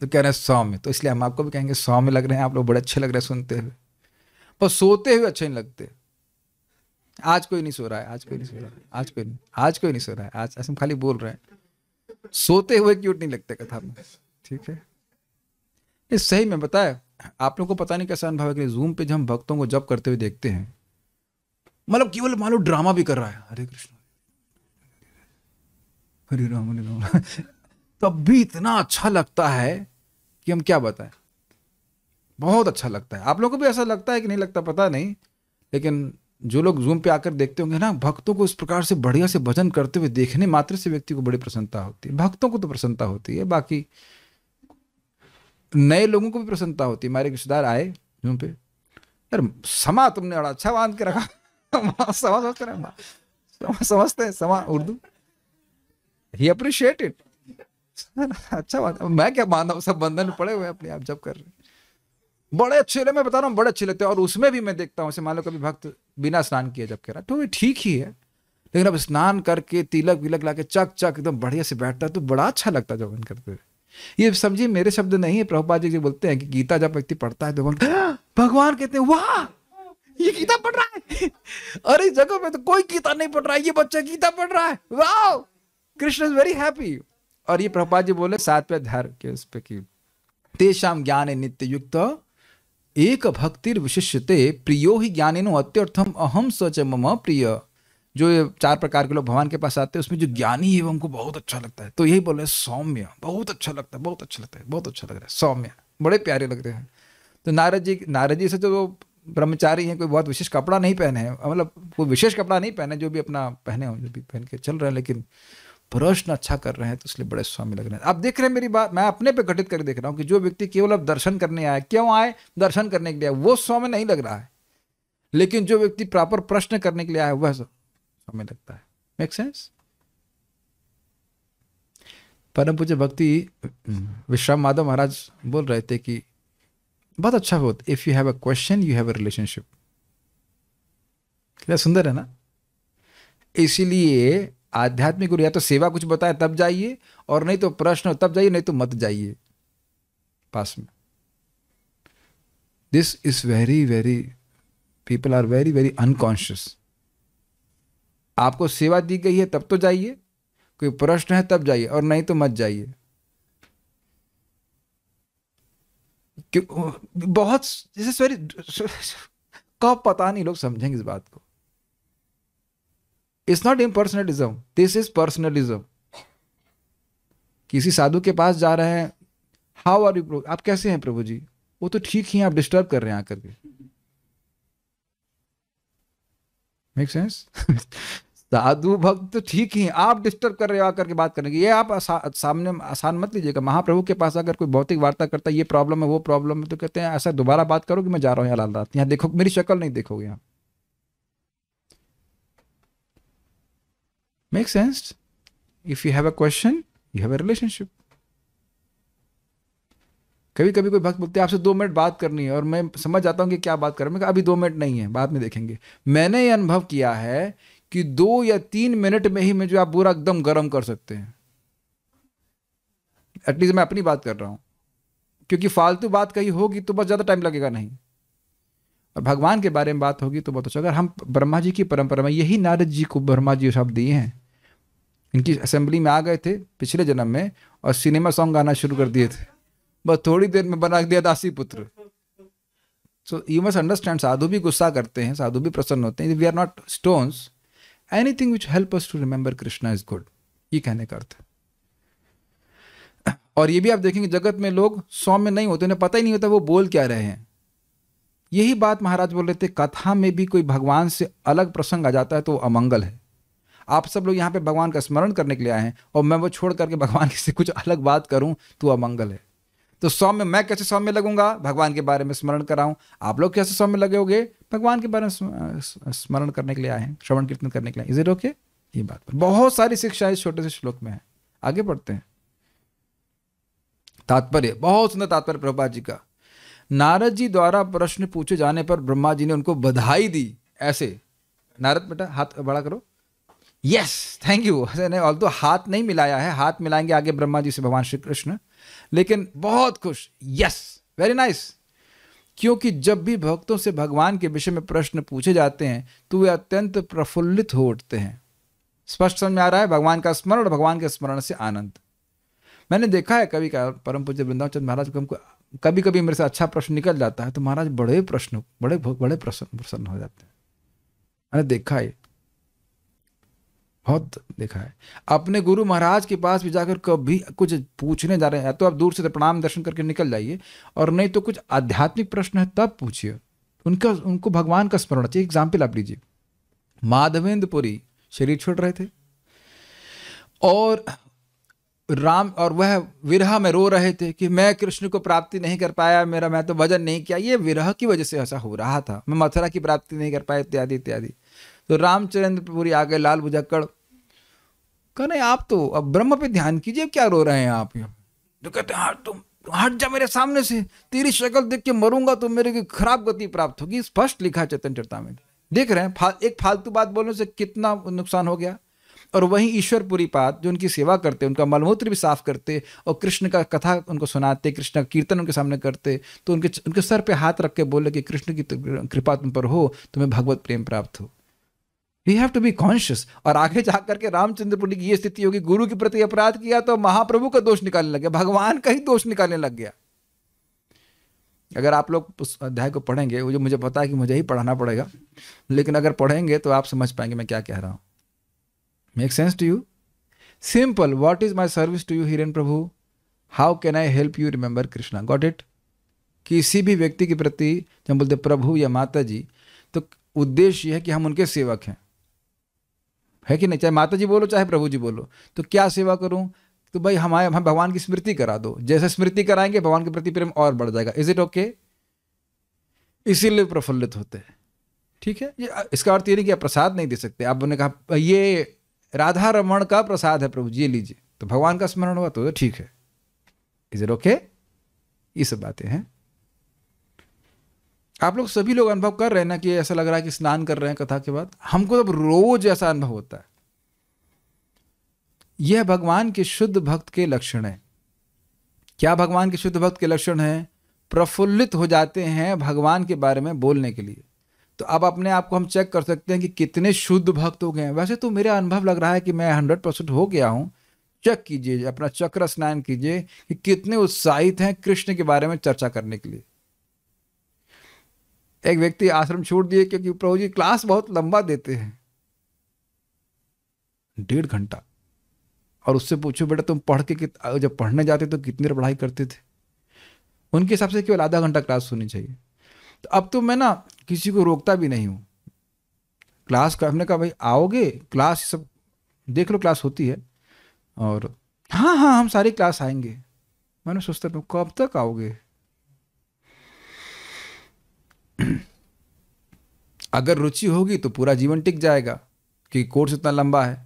तो कह रहे हैं सौ में तो इसलिए हम आपको भी कहेंगे सौ में लग रहे हैं आप लोग बड़े अच्छे लग रहे हैं सुनते हुए पर सोते हुए अच्छे नहीं लगते आज कोई नहीं सो रहा है आज कोई नहीं सो रहा है आज कोई नहीं आज कोई नहीं सो रहा है आज ऐसे हम खाली बोल रहे हैं सोते हुए क्यूट नहीं लगते कथा में ठीक है ये सही में बताया आप लोग को पता नहीं कैसा अनुभव है कि जूम पे जब हम भक्तों को जब करते हुए देखते हैं मतलब केवल मान लो ड्रामा भी कर रहा है हरे कृष्ण हरे राम हरे राम [LAUGHS] तब तो भी इतना अच्छा लगता है कि हम क्या बताएं बहुत अच्छा लगता है आप लोगों को भी ऐसा लगता है कि नहीं लगता पता नहीं लेकिन जो लोग जूम पे आकर देखते होंगे ना भक्तों को इस प्रकार से बढ़िया से भजन करते हुए देखने मात्र से व्यक्ति को बड़ी प्रसन्नता होती है भक्तों को तो प्रसन्नता होती है बाकी नए लोगों को भी प्रसन्नता होती है हमारे रिश्तेदार आए जूम पे यार समा तुमने बड़ा अच्छा बांध के रखा [LAUGHS] समा समझते समा समझते हैं समा उर्दू ही अप्रिशिएट इट अच्छा बात मैं क्या बांधा सब बंधन पड़े हुए अपने आप जब कर रहे हैं बड़े अच्छे लगे मैं बता रहा हूँ बड़े अच्छे लगते हैं और उसमें भी मैं देखता हूँ मान लो कभी भक्त बिना स्नान किए जब कह रहा तो ये ठीक ही है लेकिन अब स्नान करके तिलक विलक ला के चक चक एकदम बढ़िया से बैठता तो बड़ा अच्छा लगता है जवन करते हुए ये समझिए मेरे शब्द नहीं है प्रभुपा जी जी बोलते हैं कि गीता जब व्यक्ति पढ़ता है तो भगवान हाँ, कहते हैं वाह ये गीता पढ़ रहा है [LAUGHS] अरे जगह में तो कोई गीता नहीं पढ़ रहा है ये बच्चा गीता पढ़ रहा है वाह कृष्ण इज वेरी हैप्पी और ये प्रभुपा जी बोले सात पे धर के उस पे की तेषाम ज्ञान है नित्य युक्त एक भक्तिर विशिष्यते प्रियो ही ज्ञानिनो अत्यर्थम अहम सच मम प्रिय जो ये चार प्रकार के लोग भगवान के पास आते हैं उसमें जो ज्ञानी है वो हमको बहुत अच्छा लगता है तो यही बोल रहे हैं सौम्य बहुत अच्छा लगता है बहुत अच्छा लगता है बहुत अच्छा लग रहा है सौम्य बड़े प्यारे लग रहे हैं तो नारद जी नारद जी से जो तो ब्रह्मचारी हैं कोई बहुत विशेष कपड़ा नहीं पहने हैं मतलब कोई विशेष कपड़ा नहीं पहने जो भी अपना पहने हो जो भी पहन के चल रहे हैं लेकिन प्रश्न अच्छा कर रहे हैं तो इसलिए बड़े स्वामी लग रहे हैं आप देख रहे हैं मेरी बात मैं अपने पे घटित करके देख रहा हूँ कि जो व्यक्ति केवल अब दर्शन करने आया क्यों आए दर्शन करने के लिए वो स्वामी नहीं लग रहा है लेकिन जो व्यक्ति प्रॉपर प्रश्न करने के लिए आया वह स्वामी लगता है मेक सेंस परम पूज्य भक्ति विश्राम माधव महाराज बोल रहे थे कि बहुत अच्छा बहुत if you have a question you have a relationship क्या सुंदर है ना इसीलिए आध्यात्मिक गुरु या तो सेवा कुछ बताए तब जाइए और नहीं तो प्रश्न तब जाइए नहीं तो मत जाइए पास में this is very very people are very very unconscious आपको सेवा दी गई है तब तो जाइए कोई प्रश्न है तब जाइए और नहीं तो मत जाइए बहुत जैसे सॉरी कब पता नहीं लोग समझेंगे इस बात को it's not impersonalism this is personalism किसी साधु के पास जा रहे हैं हाउ आर यू आप कैसे हैं प्रभु जी वो तो ठीक ही आप डिस्टर्ब कर रहे हैं आकर के मेक सेंस [LAUGHS] साधु भक्त तो ठीक ही आप डिस्टर्ब कर रहे हो आकर के बात करने की ये आप आसा, सामने आसान मत लीजिएगा महाप्रभु के पास अगर कोई भौतिक वार्ता करता है ये प्रॉब्लम है वो प्रॉब्लम है तो कहते हैं ऐसा दोबारा बात करो कि मैं जा रहा हूँ यहाँ लाल रात यहाँ देखो मेरी शक्ल नहीं देखोगे यहाँ make sense? If you have a question, you have a relationship. कभी कभी कोई भक्त बोलते हैं आपसे दो मिनट बात करनी है और मैं समझ जाता हूँ कि क्या बात कर रहा करें अभी दो मिनट नहीं है बाद में देखेंगे मैंने ये अनुभव किया है कि दो या तीन मिनट में ही मैं जो आप पूरा एकदम गर्म कर सकते हैं एटलीस्ट मैं अपनी बात कर रहा हूँ क्योंकि फालतू बात कहीं होगी तो बहुत ज़्यादा टाइम लगेगा नहीं और भगवान के बारे में बात होगी तो बहुत अच्छा अगर हम ब्रह्मा जी की परंपरा में यही नारद जी को ब्रह्मा जी शब्द दिए हैं इनकी असेंबली में आ गए थे पिछले जन्म में और सिनेमा सॉन्ग गाना शुरू कर दिए थे बस थोड़ी देर में बना दिया दासी पुत्र सो यू मस्ट अंडरस्टैंड साधु भी गुस्सा करते हैं साधु भी प्रसन्न होते हैं we are not stones anything which help us to remember Krishna is good ये कहने का अर्थ और ये भी आप देखेंगे जगत में लोग सौम्य नहीं होते उन्हें पता ही नहीं होता वो बोल क्या रहे हैं यही बात महाराज बोल रहे थे कथा में भी कोई भगवान से अलग प्रसंग आ जाता है तो वो अमंगल है आप सब लोग यहाँ पे भगवान का स्मरण करने के लिए आए हैं और मैं वो छोड़ करके भगवान से कुछ अलग बात करूँ तो अमंगल है तो सौम्य मैं कैसे सौम्य लगूंगा भगवान के बारे में स्मरण कराऊं आप लोग कैसे सौम्य लगोगे भगवान के बारे में स्मरण करने के लिए आए हैं श्रवण कीर्तन करने के लिए इज इट ओके ये बात पर बहुत सारी शिक्षा इस छोटे से श्लोक में है आगे पढ़ते हैं तात्पर्य बहुत सुंदर तात्पर्य प्रभा जी का नारद जी द्वारा प्रश्न पूछे जाने पर ब्रह्मा जी ने उनको बधाई दी ऐसे नारद बेटा हाथ बड़ा करो यस थैंक यू ने ऑल तो हाथ नहीं मिलाया है हाथ मिलाएंगे आगे ब्रह्मा जी से भगवान श्री कृष्ण लेकिन बहुत खुश यस वेरी नाइस क्योंकि जब भी भक्तों से भगवान के विषय में प्रश्न पूछे जाते हैं तो वे अत्यंत प्रफुल्लित हो उठते हैं स्पष्ट समझ में आ रहा है भगवान का स्मरण और भगवान के स्मरण से आनंद मैंने देखा है कभी का परम पूज्य वृंदावन चंद महाराज को हमको कभी कभी मेरे से अच्छा प्रश्न निकल जाता है तो महाराज बड़े प्रश्न बड़े बड़े प्रसन्न प्रसन्न हो जाते हैं मैंने देखा है बहुत देखा है अपने गुरु महाराज के पास भी जाकर कभी कुछ पूछने जा रहे हैं तो आप दूर से तो प्रणाम दर्शन करके निकल जाइए और नहीं तो कुछ आध्यात्मिक प्रश्न है तब पूछिए उनका उनको भगवान का स्मरण चाहिए एग्जाम्पल आप लीजिए माधवेंद्रपुरी शरीर छोड़ रहे थे और राम और वह विरह में रो रहे थे कि मैं कृष्ण को प्राप्ति नहीं कर पाया मेरा मैं तो भजन नहीं किया ये विरह की वजह से ऐसा हो रहा था मैं मथुरा की प्राप्ति नहीं कर पाया इत्यादि इत्यादि तो रामचंद्रपुरी आ गए लाल बुझक्कड़ नहीं आप तो अब ब्रह्म पे ध्यान कीजिए क्या रो रहे हैं आप तो कहते हैं हाँ तुम हट जा मेरे सामने से तेरी शक्ल देख के मरूंगा तो मेरे की खराब गति प्राप्त होगी स्पष्ट लिखा चेतन चरता में देख रहे हैं फा, एक फालतू बात बोलने से कितना नुकसान हो गया और वहीं ईश्वरपुरी पाद जो उनकी सेवा करते उनका मलमूत्र भी साफ करते और कृष्ण का कथा उनको सुनाते कृष्ण का कीर्तन उनके सामने करते तो उनके उनके सर पे हाथ रख के बोले कि कृष्ण की कृपा तुम पर हो तुम्हें भगवत प्रेम प्राप्त हो you have to be conscious और आगे जा करके रामचंद्रपुरी की यह स्थिति होगी गुरु के प्रति अपराध किया तो महाप्रभु का दोष निकालने लग गया भगवान का ही दोष निकालने लग गया अगर आप लोग उस अध्याय को पढ़ेंगे वो जो मुझे पता है कि मुझे ही पढ़ाना पड़ेगा लेकिन अगर पढ़ेंगे तो आप समझ पाएंगे मैं क्या कह रहा हूँ make sense to you simple what is my service to you Hiren Prabhu how can I help you remember Krishna got it किसी भी व्यक्ति के प्रति जब बोलते प्रभु या माता जी तो उद्देश्य यह है कि हम उनके सेवक हैं है कि नहीं चाहे माता जी बोलो चाहे प्रभु जी बोलो तो क्या सेवा करूँ तो भाई हमारे हम भगवान की स्मृति करा दो जैसे स्मृति कराएंगे भगवान के प्रति प्रेम और बढ़ जाएगा इज इट ओके इसीलिए प्रफुल्लित होते हैं ठीक है ये इसका अर्थ ये नहीं कि आप प्रसाद नहीं दे सकते आप उन्होंने कहा ये राधा रमण का प्रसाद है प्रभु जी ये लीजिए तो भगवान का स्मरण हुआ तो, तो ठीक है इज इट ओके ये सब बातें हैं आप लोग सभी लोग अनुभव कर रहे हैं ना कि ऐसा लग रहा है कि स्नान कर रहे हैं कथा के बाद हमको जब रोज ऐसा अनुभव होता है यह भगवान के शुद्ध भक्त के लक्षण है क्या भगवान के शुद्ध भक्त के लक्षण हैं प्रफुल्लित हो जाते हैं भगवान के बारे में बोलने के लिए तो अब अपने आप को हम चेक कर सकते हैं कि कितने शुद्ध भक्त हो गए हैं वैसे तो मेरा अनुभव लग रहा है कि मैं हंड्रेड परसेंट हो गया हूँ चेक कीजिए अपना चक्र स्नान कीजिए कि कितने उत्साहित हैं कृष्ण के बारे में चर्चा करने के लिए एक व्यक्ति आश्रम छोड़ दिए क्योंकि प्रभु जी क्लास बहुत लंबा देते हैं डेढ़ घंटा और उससे पूछो बेटा तुम पढ़ के जब पढ़ने जाते तो कितनी देर पढ़ाई करते थे उनके हिसाब से केवल आधा घंटा क्लास होनी चाहिए तो अब तो मैं ना किसी को रोकता भी नहीं हूँ क्लास का हमने कहा भाई आओगे क्लास सब देख लो क्लास होती है और हाँ हाँ हम सारी क्लास आएंगे मैंने सोचता था कब तक आओगे [CLEARS THROAT] अगर रुचि होगी तो पूरा जीवन टिक जाएगा कि कोर्स इतना लंबा है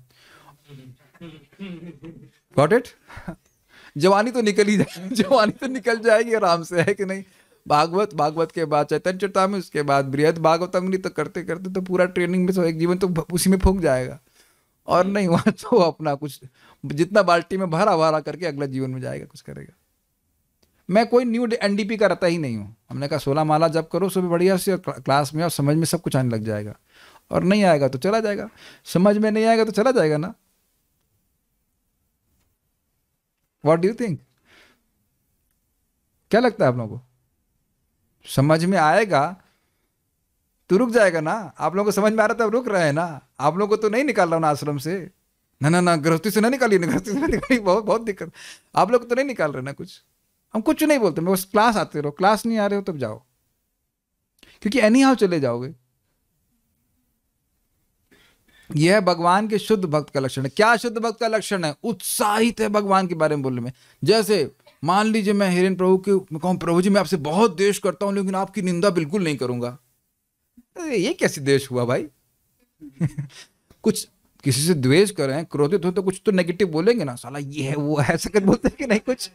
गॉट इट [LAUGHS] जवानी तो निकल ही जाएगी [LAUGHS] जवानी तो निकल जाएगी आराम से है कि नहीं भागवत भागवत के बाद चैतन्य में उसके बाद बृहद भागवतमनी तो करते करते तो पूरा ट्रेनिंग में तो एक जीवन तो उसी में फूक जाएगा और नहीं [LAUGHS] वहां तो अपना कुछ जितना बाल्टी में भरा भरा करके अगला जीवन में जाएगा कुछ करेगा मैं कोई न्यू एनडीपी का रहता ही नहीं हूँ हमने कहा सोलह माला जब करो सुबह बढ़िया से क्लास में और समझ में सब कुछ आने लग जाएगा और नहीं आएगा तो चला जाएगा समझ में नहीं आएगा तो चला जाएगा ना वॉट डू थिंक क्या लगता है आप लोगों को समझ में आएगा तो रुक जाएगा ना आप लोगों को समझ में आ रहा था रुक रहे हैं ना आप लोगों को तो नहीं निकाल रहा ना आश्रम से ना ना ना गृहस्थी से ना निकालिए ना गृहस्थी से ना निकालिए बहुत बहुत दिक्कत आप लोग तो नहीं निकाल रहे ना कुछ हम कुछ नहीं बोलते मैं बस क्लास आते रहो क्लास नहीं आ रहे हो तब जाओ क्योंकि एनी हाउ चले जाओगे यह है भगवान के शुद्ध भक्त का लक्षण है क्या शुद्ध भक्त का लक्षण है उत्साहित है भगवान के बारे में बोलने में जैसे मान लीजिए मैं हिरेन प्रभु के मैं कहूं प्रभु जी मैं आपसे बहुत देश करता हूँ लेकिन आपकी निंदा बिल्कुल नहीं करूंगा ये कैसे देश हुआ भाई [LAUGHS] कुछ किसी से द्वेष करें क्रोधित हो तो कुछ तो नेगेटिव बोलेंगे ना साला ये है वो है कर बोलते कि नहीं कुछ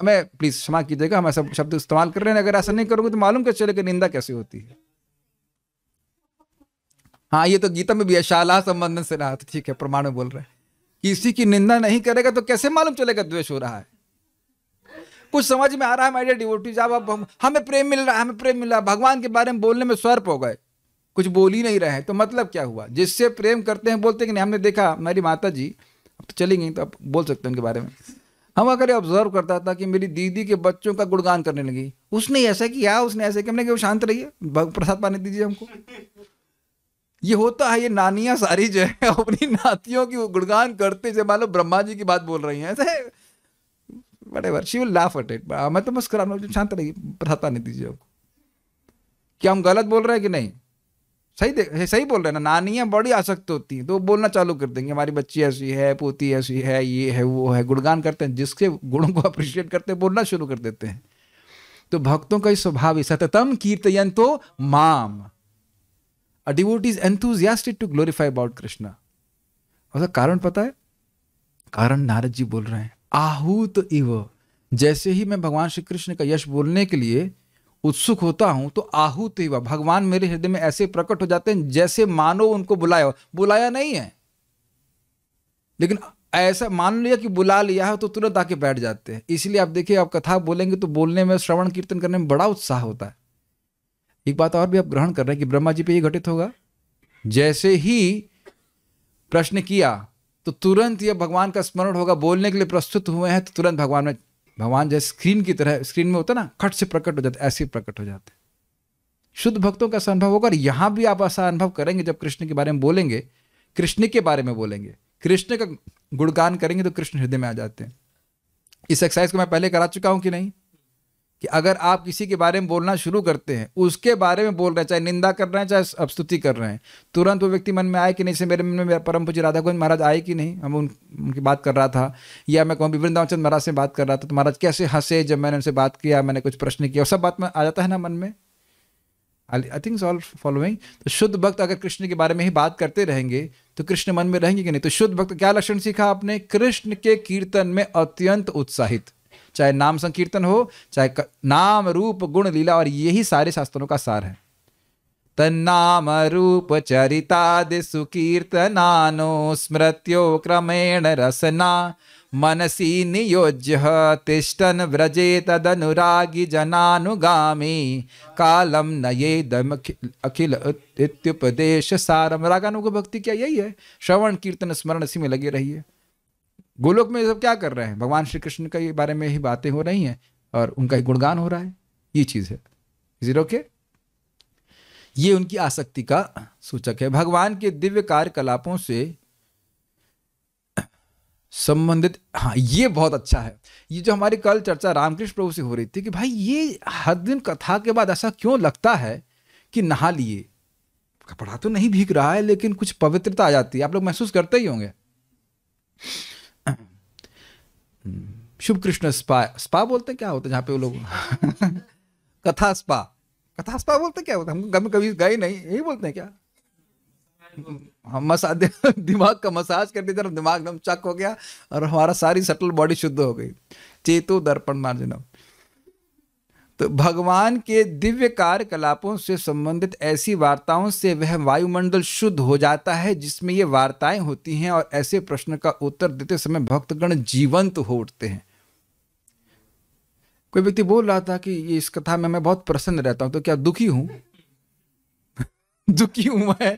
हमें प्लीज़ क्षमा कीजिएगा हम ऐसा शब्द इस्तेमाल कर रहे हैं अगर ऐसा नहीं करोगे तो मालूम कैसे चलेगा निंदा कैसे होती है हाँ ये तो गीता में भी है शाला संबंधन से रहा ठीक है प्रमाण में बोल रहे हैं किसी की निंदा नहीं करेगा तो कैसे मालूम चलेगा द्वेष हो रहा है कुछ समझ में आ रहा है माइडिया डिवोटी जब अब हमें प्रेम मिल रहा है हमें प्रेम मिल रहा है भगवान के बारे में बोलने में स्वर्प हो गए कुछ बोल ही नहीं रहे तो मतलब क्या हुआ जिससे प्रेम करते हैं बोलते हैं कि नहीं हमने देखा मेरी माता जी अब तो चलेंगी तो आप बोल सकते हैं उनके बारे में हम अगर ऑब्जर्व करता था कि मेरी दीदी के बच्चों का गुणगान करने लगी उसने ऐसा किया उसने ऐसा किया हमने कि वो शांत रहिए प्रसाद पाने दीजिए हमको [LAUGHS] ये होता है ये नानियां सारी जो है [LAUGHS] अपनी नातियों की गुणगान करते जो मान लो ब्रह्मा जी की बात बोल रही हैं ऐसे whatever she laugh at it मैं तो मुस्कुरा शांत रहिए प्रसाद पाने दीजिए आपको क्या हम गलत बोल रहे हैं कि नहीं सही देख सही बोल रहे ना नानियाँ बड़ी आसक्त होती हैं तो वो बोलना चालू कर देंगे हमारी बच्ची ऐसी है पोती ऐसी है ये है वो है गुणगान करते हैं जिसके गुणों को अप्रिशिएट करते हैं बोलना शुरू कर देते हैं तो भक्तों का ही स्वभाव सततम कीर्तयन तो माम a devotee is enthusiastic to glorify about Krishna उसका कारण पता है कारण नारद जी बोल रहे हैं आहूत इव जैसे ही मैं भगवान श्री कृष्ण का यश बोलने के लिए उत्सुक होता हूं तो आहुति हुआ भगवान मेरे हृदय में ऐसे प्रकट हो जाते हैं जैसे मानो उनको बुलाया बुलाया नहीं है लेकिन ऐसा मान लिया कि बुला लिया है तो तुरंत आके बैठ जाते हैं इसलिए आप देखिए आप कथा बोलेंगे तो बोलने में श्रवण कीर्तन करने में बड़ा उत्साह होता है एक बात और भी आप ग्रहण कर रहे हैं कि ब्रह्मा जी पे ये घटित होगा जैसे ही प्रश्न किया तो तुरंत यह भगवान का स्मरण होगा बोलने के लिए प्रस्तुत हुए हैं तो तुरंत भगवान में भगवान जैसे स्क्रीन की तरह स्क्रीन में होता ना खट से प्रकट हो जाते ऐसे प्रकट हो जाते शुद्ध भक्तों का ऐसा अनुभव होगा और यहाँ भी आप ऐसा अनुभव करेंगे जब कृष्ण के बारे में बोलेंगे कृष्ण के बारे में बोलेंगे कृष्ण का गुणगान करेंगे तो कृष्ण हृदय में आ जाते हैं इस एक्सरसाइज को मैं पहले करा चुका हूँ कि नहीं कि अगर आप किसी के बारे में बोलना शुरू करते हैं उसके बारे में बोल रहे हैं चाहे निंदा कर रहे हैं चाहे अपस्तुति कर रहे हैं तुरंत वो व्यक्ति मन में आए कि नहीं से मेरे मन में परम पूज्य राधा गोविंद महाराज आए कि नहीं हम उन उनकी बात कर रहा था या मैं कहूँ वृंदावन चंद महाराज से बात कर रहा था तो महाराज कैसे हंसे जब मैंने उनसे बात किया मैंने कुछ प्रश्न किया सब बात में आ जाता है ना मन में आई थिंक ऑल फॉलोइंग तो शुद्ध भक्त अगर कृष्ण के बारे में ही बात करते रहेंगे तो कृष्ण मन में रहेंगे कि नहीं तो शुद्ध भक्त क्या लक्षण सीखा आपने कृष्ण के कीर्तन में अत्यंत उत्साहित चाहे नाम संकीर्तन हो चाहे नाम रूप गुण लीला और यही सारे शास्त्रों का सार है तन्नाम रूप चरितादि सुकीर्तनानो स्मृत्यो क्रमेण रसना मनसी नियोज्य तिष्ठन व्रजे अनुरागी जनानुगामी कालम नये अखिल इत्युपदेश सारम रागानु को भक्ति क्या यही है श्रवण कीर्तन स्मरण इसी में लगे रहिए गोलोक में ये सब क्या कर रहे हैं भगवान श्री कृष्ण के बारे में ही बातें हो रही हैं और उनका ही गुणगान हो रहा है ये चीज़ है जीरो के ये उनकी आसक्ति का सूचक है भगवान के दिव्य कार्यकलापों से संबंधित हाँ ये बहुत अच्छा है ये जो हमारी कल चर्चा रामकृष्ण प्रभु से हो रही थी कि भाई ये हर दिन कथा के बाद ऐसा क्यों लगता है कि नहा लिए कपड़ा तो नहीं भीग रहा है लेकिन कुछ पवित्रता आ जाती है आप लोग महसूस करते ही होंगे शुभ कृष्ण स्पा स्पा बोलते क्या होता है जहाँ पे वो लोग [LAUGHS] कथा स्पा कथा स्पा बोलते क्या होता है हम कभी गए नहीं यही बोलते हैं क्या हम मसाज [LAUGHS] दिमाग का मसाज कर जरा दिमाग एकदम चक हो गया और हमारा सारी सटल बॉडी शुद्ध हो गई चेतो दर्पण मार्जिनम तो भगवान के दिव्य कार्यकलापों से संबंधित ऐसी वार्ताओं से वह वायुमंडल शुद्ध हो जाता है जिसमें ये वार्ताएं होती हैं और ऐसे प्रश्न का उत्तर देते समय भक्तगण जीवंत तो हो उठते हैं कोई व्यक्ति बोल रहा था कि ये इस कथा में मैं बहुत प्रसन्न रहता हूं तो क्या दुखी हूं [LAUGHS] दुखी हूं मैं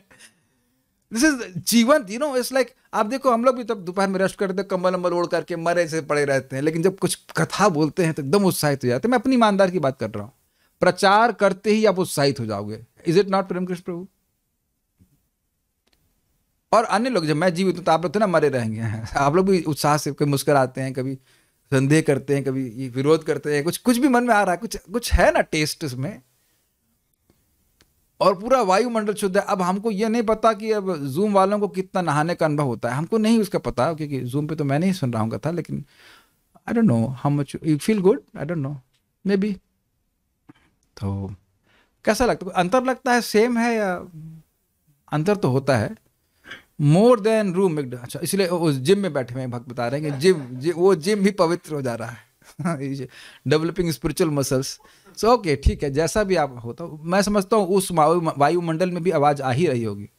दिस इज जीवन यू नो इट्स लाइक आप देखो हम लोग भी तब दोपहर में रेस्ट करते कम्बल अम्बल ओढ़ करके मरे से पड़े रहते हैं लेकिन जब कुछ कथा बोलते हैं तो एकदम उत्साहित हो जाते हैं मैं अपनी ईमानदार की बात कर रहा हूँ प्रचार करते ही आप उत्साहित हो जाओगे is it not Prem Krishna Prabhu और अन्य लोग जब मैं जीवित हूँ तो आप लोग तो ना मरे रहेंगे [LAUGHS] आप लोग भी उत्साह से कभी मुस्कराते हैं कभी संदेह करते हैं कभी विरोध करते हैं कुछ कुछ भी मन में आ रहा है कुछ कुछ है ना टेस्ट में और पूरा वायुमंडल शुद्ध है अब हमको ये नहीं पता कि अब जूम वालों को कितना नहाने का अनुभव होता है हमको नहीं उसका पता क्योंकि जूम पे तो मैं नहीं सुन रहा हूँ था लेकिन I don't know how much you feel good I don't know maybe तो कैसा लगता है अंतर लगता है सेम है या अंतर तो होता है मोर देन रूम अच्छा इसलिए उस जिम में बैठे हुए भक्त बता रहे हैं कि जिम जि, वो जिम भी पवित्र हो जा रहा है developing spiritual muscles so okay ठीक है जैसा भी आप होता तो मैं समझता हूँ उस वायुमंडल में भी आवाज़ आ ही रही होगी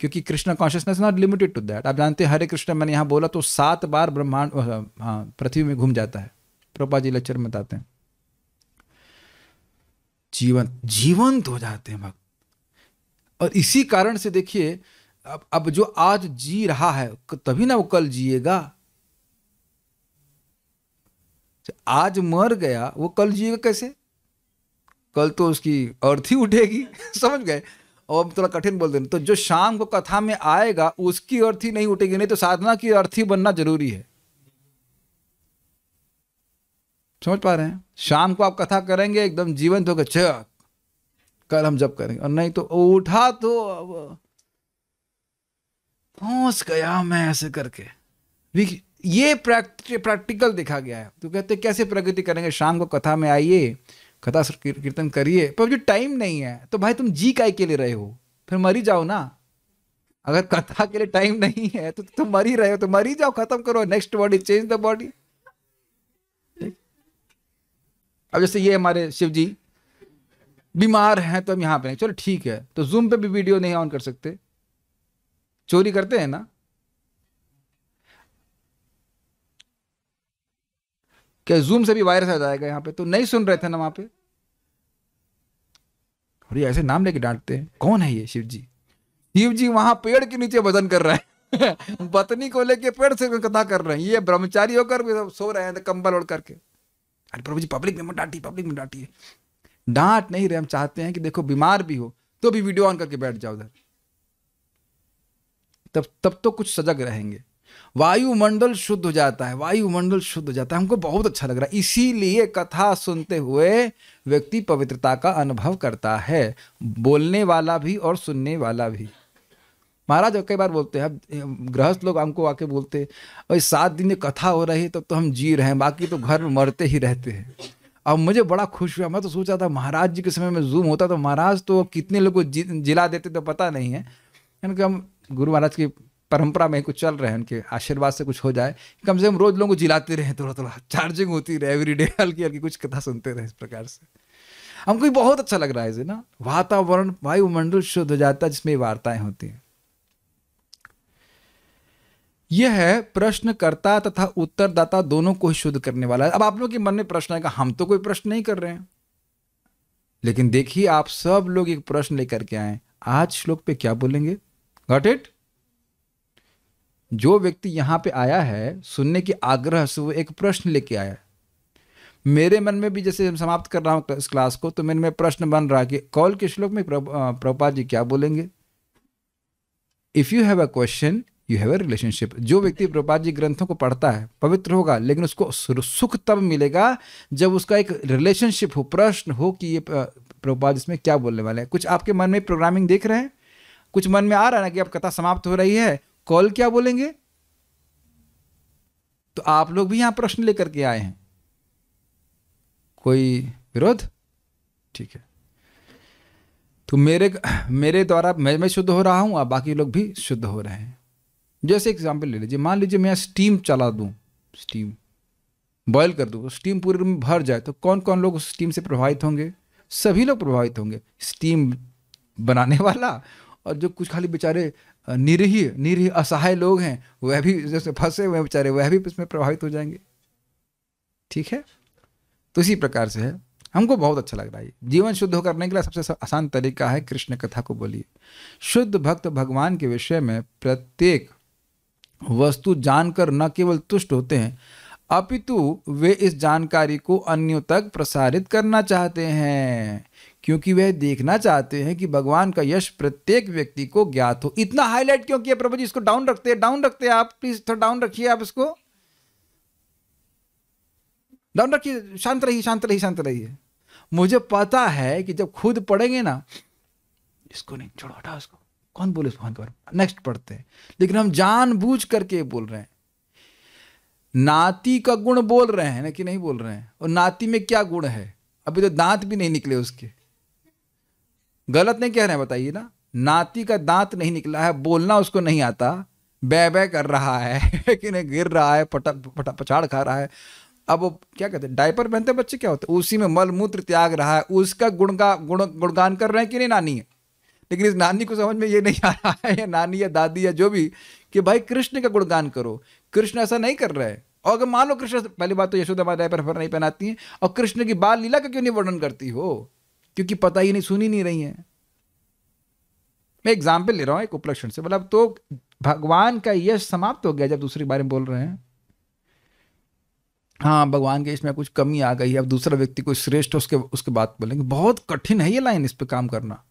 क्योंकि Krishna consciousness not limited to that आप जानते हैं हरे कृष्ण मैंने यहाँ बोला तो सात बार ब्रह्मांड हाँ पृथ्वी में घूम जाता है प्रोपा जी लेक्चर में बताते हैं जीवन जीवंत हो जाते हैं भक्त और इसी कारण से देखिए अब अब जो आज जी रहा है तभी ना वो कल जिएगा आज मर गया वो कल जिएगा कैसे कल तो उसकी अर्थी उठेगी [LAUGHS] समझ गए और थोड़ा कठिन बोल देना तो जो शाम को कथा में आएगा उसकी अर्थी नहीं उठेगी नहीं तो साधना की अर्थी बनना जरूरी है समझ पा रहे हैं शाम को आप कथा करेंगे एकदम जीवंत तो छ कल हम जब करेंगे और नहीं तो उठा तो अब पहुंच गया मैं ऐसे करके देखिए ये प्रैक्टिकल देखा गया है तो कहते कैसे प्रगति करेंगे शाम को कथा में आइए कथा कीर्तन करिए पर जो टाइम नहीं है तो भाई तुम जी काय के लिए रहे हो फिर मरी जाओ ना अगर कथा के लिए टाइम नहीं है तो तुम मरी रहे हो तो मरी जाओ खत्म करो next body change the body अब जैसे ये हमारे शिव जी बीमार हैं तो हम यहां पर चलो ठीक है तो जूम पे भी वीडियो नहीं ऑन कर सकते चोरी करते हैं ना क्या जूम से भी वायरस आ जाएगा यहाँ पे तो नहीं सुन रहे थे ना वहाँ पे और ये ऐसे नाम लेके डांटते हैं कौन है ये शिव जी शिव जी वहां पेड़ के नीचे वजन कर रहे हैं [LAUGHS] पत्नी को लेके पेड़ से कथा कर रहे हैं ये ब्रह्मचारी होकर भी सो रहे हैं कंबल ओढ़ करके अरे प्रभु जी पब्लिक में मत डांटी पब्लिक में डांटी डांट नहीं रहे हम चाहते हैं कि देखो बीमार भी हो तो भी वीडियो ऑन करके बैठ जाओ उधर तब तब तो कुछ सजग रहेंगे वायुमंडल शुद्ध हो जाता है वायुमंडल शुद्ध हो जाता है हमको बहुत अच्छा लग रहा है इसीलिए कथा सुनते हुए व्यक्ति पवित्रता का अनुभव करता है बोलने वाला भी और सुनने वाला भी महाराज कई बार बोलते हैं गृहस्थ लोग हमको आके बोलते भाई सात दिन कथा हो रही है तब तो हम जी रहे हैं बाकी तो घर में मरते ही रहते हैं अब मुझे बड़ा खुश हुआ मैं तो सोचा था महाराज जी के समय में जूम होता तो महाराज तो कितने लोग को जिला देते तो पता नहीं है क्योंकि हम गुरु महाराज की परंपरा में कुछ चल रहे हैं उनके आशीर्वाद से कुछ हो जाए कम से कम रोज लोगों को जिलाते रहे थोड़ा थोड़ा चार्जिंग होती रहे एवरी डे हल्की हल्की कुछ कथा सुनते रहे इस प्रकार से हमको बहुत अच्छा लग रहा है इसे ना वातावरण वायुमंडल शुद्ध हो जाता है जिसमें वार्ताएं होती हैं यह है प्रश्नकर्ता तथा उत्तरदाता दोनों को ही शुद्ध करने वाला है अब आप लोग के मन में प्रश्न आएगा हम तो कोई प्रश्न नहीं कर रहे हैं लेकिन देखिए आप सब लोग एक प्रश्न लेकर के आए आज श्लोक पे क्या बोलेंगे गॉट इट जो व्यक्ति यहाँ पे आया है सुनने के आग्रह से वो एक प्रश्न लेके आया है मेरे मन में भी जैसे समाप्त कर रहा हूँ इस क्लास को तो मेरे में प्रश्न बन रहा कि कॉल के श्लोक में प्रभुपाद जी क्या बोलेंगे if you have a question you have a relationship जो व्यक्ति प्रभुपाद जी ग्रंथों को पढ़ता है पवित्र होगा लेकिन उसको सुख तब मिलेगा जब उसका एक रिलेशनशिप हो प्रश्न हो कि ये प्रभुपाद इसमें क्या बोलने वाले हैं कुछ आपके मन में प्रोग्रामिंग देख रहे हैं कुछ मन में आ रहा है ना कि अब कथा समाप्त हो रही है कॉल क्या बोलेंगे तो आप लोग भी यहां प्रश्न लेकर के आए हैं कोई विरोध ठीक है तो मेरे मेरे द्वारा मैं मैं शुद्ध हो रहा हूं और बाकी लोग भी शुद्ध हो रहे हैं जैसे एग्जाम्पल ले लीजिए मान लीजिए मैं स्टीम चला दू स्टीम बॉयल कर दूँ स्टीम पूरे रूम में भर जाए तो कौन कौन लोग उस स्टीम से प्रभावित होंगे सभी लोग प्रभावित होंगे स्टीम बनाने वाला और जो कुछ खाली बेचारे निरीह निरीह असहाय लोग हैं वह भी जैसे फंसे हुए बेचारे वह भी इसमें प्रभावित हो जाएंगे ठीक है तो इसी प्रकार से है हमको बहुत अच्छा लग रहा है जीवन शुद्ध करने के लिए सबसे आसान तरीका है कृष्ण कथा को बोलिए शुद्ध भक्त भगवान के विषय में प्रत्येक वस्तु जानकर न केवल तुष्ट होते हैं अपितु वे इस जानकारी को अन्यों तक प्रसारित करना चाहते हैं क्योंकि वह देखना चाहते हैं कि भगवान का यश प्रत्येक व्यक्ति को ज्ञात हो इतना हाईलाइट क्यों किया प्रभु जी इसको डाउन रखते हैं डाउन रखते हैं आप प्लीज थोड़ा डाउन रखिए आप इसको डाउन रखिए शांत रहिए शांत रहिए शांत रहिए मुझे पता है कि जब खुद पढ़ेंगे ना इसको नहीं छोड़ो हटा उसको कौन बोले भगवान के बारे में नेक्स्ट पढ़ते हैं लेकिन हम जान करके बोल रहे हैं नाती का गुण बोल रहे हैं ना कि नहीं बोल रहे हैं और नाती में क्या गुण है अभी तो दांत भी नहीं निकले उसके गलत नहीं कह रहे हैं बताइए ना नाती का दांत नहीं निकला है बोलना उसको नहीं आता बै बै कर रहा है [LAUGHS] कि नहीं गिर रहा है पटा पटा पछाड़ खा रहा है अब वो क्या कहते हैं डायपर पहनते बच्चे क्या होते उसी में मल मूत्र त्याग रहा है उसका गुणगा गुण गुणगान कर रहे हैं कि नहीं नानी है लेकिन इस नानी को समझ में ये नहीं आ रहा है या नानी या दादी या जो भी कि भाई कृष्ण का गुणगान करो कृष्ण ऐसा नहीं कर रहे हैं और अगर मान लो कृष्ण पहली बात तो यशोदा तो माँ डायपर नहीं पहनाती हैं और कृष्ण की बाल लीला का क्यों नहीं वर्णन करती हो क्योंकि पता ही नहीं सुन ही नहीं रही हैं मैं एग्जाम्पल ले रहा हूं एक उपलक्षण से मतलब तो भगवान का यश समाप्त हो गया जब दूसरे बारे में बोल रहे हैं हाँ भगवान के इसमें कुछ कमी आ गई है अब दूसरा व्यक्ति कोई श्रेष्ठ उसके उसके बात बोलेंगे बहुत कठिन है ये लाइन इस पर काम करना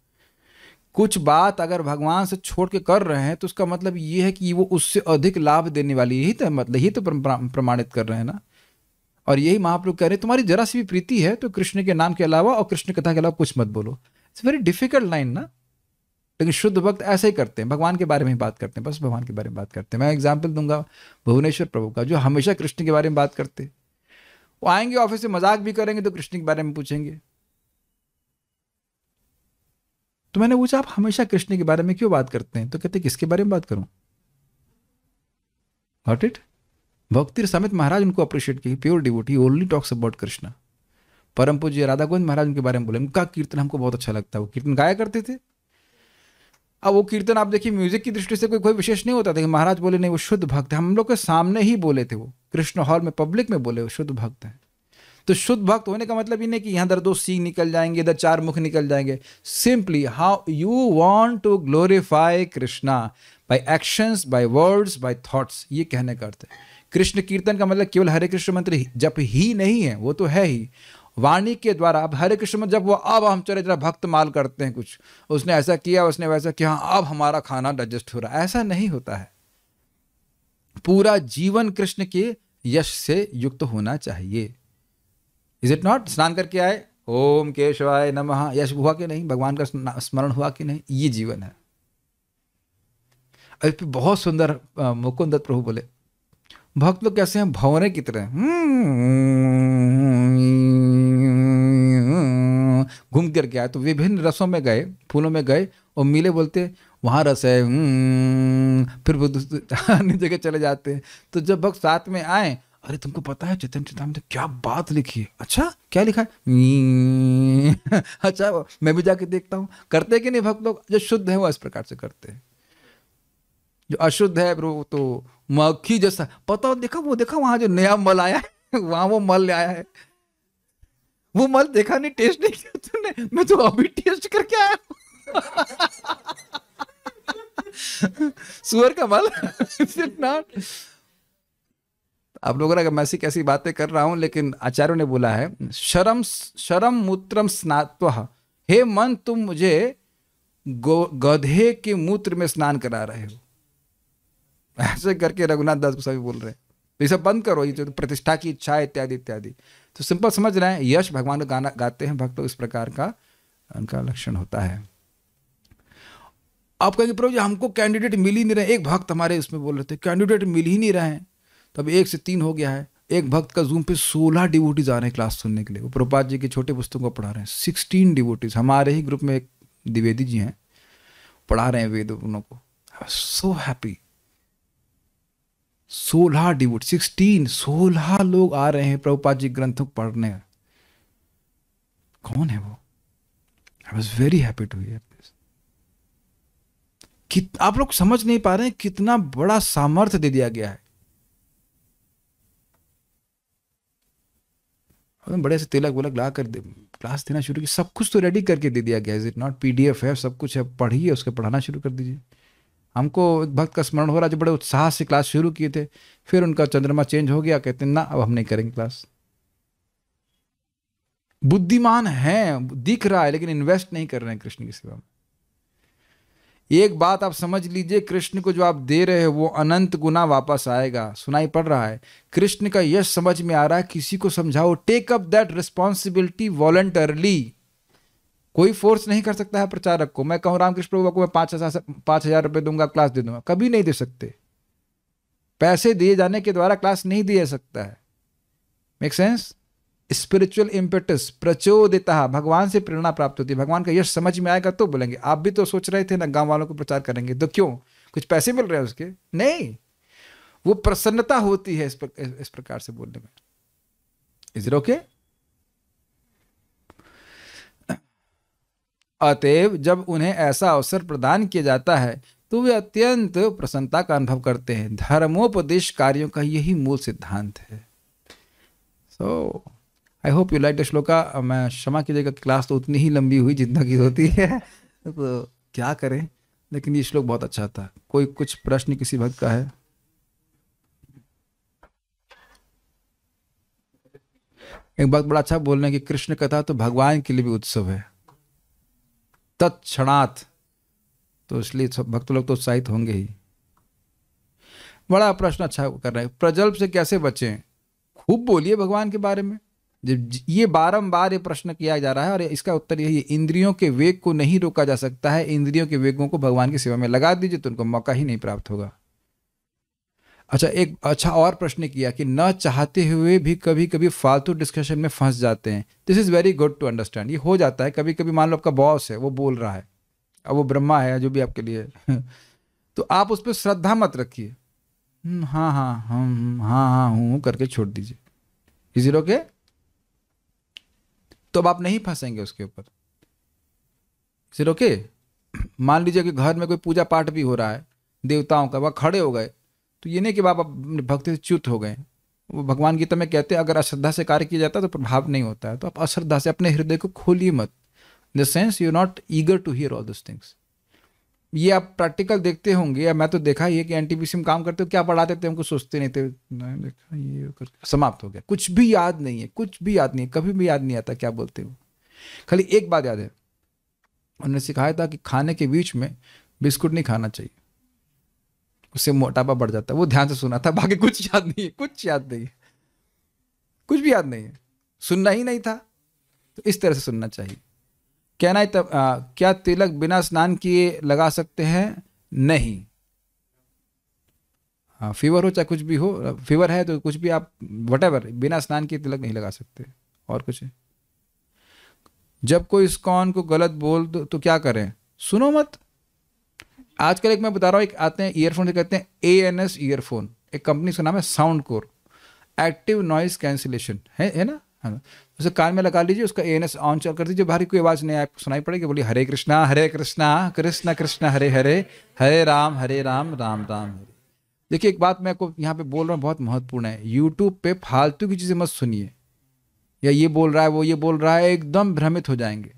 कुछ बात अगर भगवान से छोड़ के कर रहे हैं तो उसका मतलब ये है कि वो उससे अधिक लाभ देने वाली यही तो मतलब यही तो प्रमाणित कर रहे हैं ना और यही महाप्रभु कह रहे हैं तुम्हारी जरा सी भी प्रीति है तो कृष्ण के नाम के अलावा और कृष्ण कथा के अलावा कुछ मत बोलो इट्स वेरी डिफिकल्ट लाइन ना लेकिन शुद्ध भक्त ऐसे ही करते हैं भगवान के बारे में ही बात करते हैं बस भगवान के बारे में बात करते हैं मैं एग्जाम्पल दूंगा भुवनेश्वर प्रभु का जो हमेशा कृष्ण के बारे में बात करते वो आएंगे ऑफिस से मजाक भी करेंगे तो कृष्ण के बारे में पूछेंगे तो मैंने पूछा आप हमेशा कृष्ण के बारे में क्यों बात करते हैं तो कहते किसके बारे में बात करूं वॉट इट भक्तिर समेत महाराज उनको अप्रिशिएट किया pure devotee only talks about Krishna परम पूज्य राधा गोविंद महाराज उनके बारे में बोले उनका कीर्तन हमको बहुत अच्छा लगता है वो कीर्तन गाया करते थे अब वो कीर्तन आप देखिए म्यूजिक की दृष्टि से कोई कोई विशेष नहीं होता था महाराज बोले नहीं वो शुद्ध भक्त है हम लोग के सामने ही बोले थे वो कृष्ण हॉल में पब्लिक में बोले वो शुद्ध भक्त हैं तो शुद्ध भक्त होने का मतलब ये नहीं कि यहाँ दर दो सी निकल जाएंगे इधर चार मुख निकल जाएंगे simply how you want to glorify Krishna by actions by words by thoughts ये कहने का अर्थ है कृष्ण कीर्तन का मतलब केवल हरे कृष्ण मंत्र जप ही नहीं है वो तो है ही वाणी के द्वारा अब हरे कृष्ण मंत्र जब वो अब हम चले जरा भक्त माल करते हैं कुछ उसने ऐसा किया उसने वैसा किया अब हमारा खाना डाइजेस्ट हो रहा है ऐसा नहीं होता है पूरा जीवन कृष्ण के यश से युक्त होना चाहिए इज इट नॉट स्नान करके आए ओम केशवाय नमः यश हुआ कि नहीं भगवान का स्मरण हुआ कि नहीं ये जीवन है अभी बहुत सुंदर मुकुंद प्रभु बोले भक्त लोग कैसे हैं भंवरे की तरह हम्म। घूम करके आए तो विभिन्न रसों में गए फूलों में गए और मिले बोलते वहाँ रस है हम्म। फिर वो अन्य जगह चले जाते हैं तो जब भक्त साथ में आए अरे तुमको पता है चेतन चिंतामणि तो क्या बात लिखी है अच्छा क्या लिखा है हम्म। [LAUGHS] अच्छा मैं भी जाके देखता हूँ करते कि नहीं भक्त लोग जो शुद्ध है वो इस प्रकार से करते हैं जो अशुद्ध है वो तो मक्खी जैसा पता देखा वो देखा वहां जो नया मल आया है [LAUGHS] वहां वो मल आया है वो मल देखा नहीं टेस्ट नहीं किया तूने मैं तो अभी टेस्ट करके आया [LAUGHS] सुअर का मल [LAUGHS] नॉट आप लोगों ने मैं ऐसी कैसी बातें कर रहा हूं लेकिन आचार्य ने बोला है शरम शरम मूत्रम स्नात्व हे मन तुम मुझे गधे के मूत्र में स्नान करा रहे हो [LAUGHS] ऐसे करके रघुनाथ दास गोस्वामी बोल रहे हैं तो ये सब बंद करो ये जो प्रतिष्ठा की इच्छा इत्यादि इत्यादि तो सिंपल समझ रहे हैं यश भगवान का गाना गाते हैं भक्त इस प्रकार का उनका लक्षण होता है आप कहेंगे प्रभु जी हमको कैंडिडेट मिल ही नहीं रहे एक भक्त हमारे उसमें बोल रहे थे कैंडिडेट मिल ही नहीं रहे हैं तब तो एक से तीन हो गया है एक भक्त का जूम पे सोलह डिवोटीज आ रहे हैं क्लास सुनने के लिए वो प्रपात जी के छोटे पुस्तकों को पढ़ा रहे हैं सिक्सटीन डिवोटीज हमारे ही ग्रुप में एक द्विवेदी जी हैं पढ़ा रहे हैं वेद उनको को आई वॉज सो हैप्पी सोलह डिवोट सिक्सटीन सोलह लोग आ रहे हैं प्रभुपाद जी ग्रंथ पढ़ने कौन है वो I was very happy to hear this आप लोग समझ नहीं पा रहे हैं कितना बड़ा सामर्थ्य दे दिया गया है बड़े से तिलक वलक ला कर दे, क्लास देना शुरू की सब कुछ तो रेडी करके दे दिया गया इज इट नॉट पीडीएफ है सब कुछ है पढ़िए उसके पढ़ाना शुरू कर दीजिए हमको भक्त का स्मरण हो रहा जो बड़े उत्साह से क्लास शुरू किए थे फिर उनका चंद्रमा चेंज हो गया कहते ना अब हम नहीं करेंगे क्लास बुद्धिमान है दिख रहा है लेकिन इन्वेस्ट नहीं कर रहे हैं कृष्ण की सेवा में एक बात आप समझ लीजिए कृष्ण को जो आप दे रहे हो वो अनंत गुना वापस आएगा सुनाई पड़ रहा है कृष्ण का यश समझ में आ रहा है किसी को समझाओ take up that responsibility voluntarily कोई फोर्स नहीं कर सकता है प्रचारक को मैं कहूँ रामकृष्ण प्रभु को मैं पांच हजार पाँच हजार रुपए दूंगा क्लास दे दूंगा कभी नहीं दे सकते पैसे दिए जाने के द्वारा क्लास नहीं दिया सकता है मेक सेंस स्पिरिचुअल इम्पेटस प्रचोदिता भगवान से प्रेरणा प्राप्त होती है भगवान का यश समझ में आएगा तो बोलेंगे आप भी तो सोच रहे थे ना गांव वालों को प्रचार करेंगे तो क्यों कुछ पैसे मिल रहे हैं उसके नहीं वो प्रसन्नता होती है इस, इस प्रकार से बोलने में इज ओके okay? अतएव जब उन्हें ऐसा अवसर प्रदान किया जाता है तो वे अत्यंत प्रसन्नता का अनुभव करते हैं धर्मोपदेश कार्यों का यही मूल सिद्धांत है so I hope you like the shloka मैं क्षमा कीजिएगा क्लास तो उतनी ही लंबी हुई जितना की होती है तो क्या करें लेकिन ये श्लोक बहुत अच्छा था कोई कुछ प्रश्न किसी भक्त का है एक बात बड़ा अच्छा बोल रहे हैं कि कृष्ण कथा तो भगवान के लिए भी उत्सव है तत्णात तो इसलिए भक्त लोग तो उत्साहित होंगे ही बड़ा प्रश्न अच्छा कर रहे हैं प्रजल्प से कैसे बचें खूब बोलिए भगवान के बारे में जब ये बारंबार ये प्रश्न किया जा रहा है और इसका उत्तर यही है इंद्रियों के वेग को नहीं रोका जा सकता है इंद्रियों के वेगों को भगवान की सेवा में लगा दीजिए तो उनको मौका ही नहीं प्राप्त होगा अच्छा एक अच्छा और प्रश्न किया कि न चाहते हुए भी कभी कभी फालतू डिस्कशन में फंस जाते हैं this is very good to understand ये हो जाता है कभी कभी मान लो आपका बॉस है वो बोल रहा है अब वो ब्रह्मा है जो भी आपके लिए [LAUGHS] तो आप उस पर श्रद्धा मत रखिए हम्म, हाँ हाँ हम हाँ हाँ हूँ करके छोड़ दीजिए इसी रोके तो अब आप नहीं फंसेंगे उसके ऊपर सिर ओके [CLEARS THROAT] मान लीजिए कि घर में कोई पूजा पाठ भी हो रहा है देवताओं का वह खड़े हो गए तो ये नहीं कि बाप भक्ति से च्युत हो गए वो भगवान गीता में कहते हैं अगर अश्रद्धा से कार्य किया जाता है तो प्रभाव नहीं होता है तो आप अश्रद्धा से अपने हृदय को खोलिए मत the sense you not eager to hear all this things ये आप प्रैक्टिकल देखते होंगे या मैं तो देखा ही है कि एन में काम करते हो क्या पढ़ाते थे हमको सोचते नहीं थे नहीं देखा ये समाप्त हो गया कुछ भी याद नहीं है कुछ भी याद नहीं है कभी भी याद नहीं आता क्या बोलते हो खाली एक बात याद है उन्होंने सिखाया था कि खाने के बीच में बिस्कुट नहीं खाना चाहिए उससे मोटापा बढ़ जाता है वो ध्यान से सुना था बाकी कुछ याद नहीं है कुछ याद नहीं है कुछ भी याद नहीं है सुनना ही नहीं था तो इस तरह से सुनना चाहिए कहना है तब आ, क्या तिलक बिना स्नान किए लगा सकते हैं नहीं हाँ फीवर हो चाहे कुछ भी हो फीवर है तो कुछ भी आप वट बिना स्नान किए तिलक नहीं लगा सकते और कुछ है। जब कोई इस्कॉन को गलत बोल दो तो क्या करें सुनो मत आजकल एक मैं बता रहा हूँ एक आते हैं ईयरफोन कहते हैं ए एन एस ईयरफोन एक कंपनी का नाम है Soundcore active noise cancellation है है ना हाँ उसे कान में लगा लीजिए उसका ए एन एस ऑन चल कर दीजिए बाहरी कोई आवाज़ नहीं आपको सुनाई पड़ेगी बोलिए हरे कृष्णा हरे कृष्णा कृष्ण कृष्ण हरे हरे हरे राम हरे राम राम राम हरे देखिए एक बात मैं आपको यहाँ पे बोल रहा हूँ बहुत महत्वपूर्ण है यूट्यूब पे फालतू की चीज़ें मत सुनिए या ये बोल रहा है वो ये बोल रहा है एकदम भ्रमित हो जाएंगे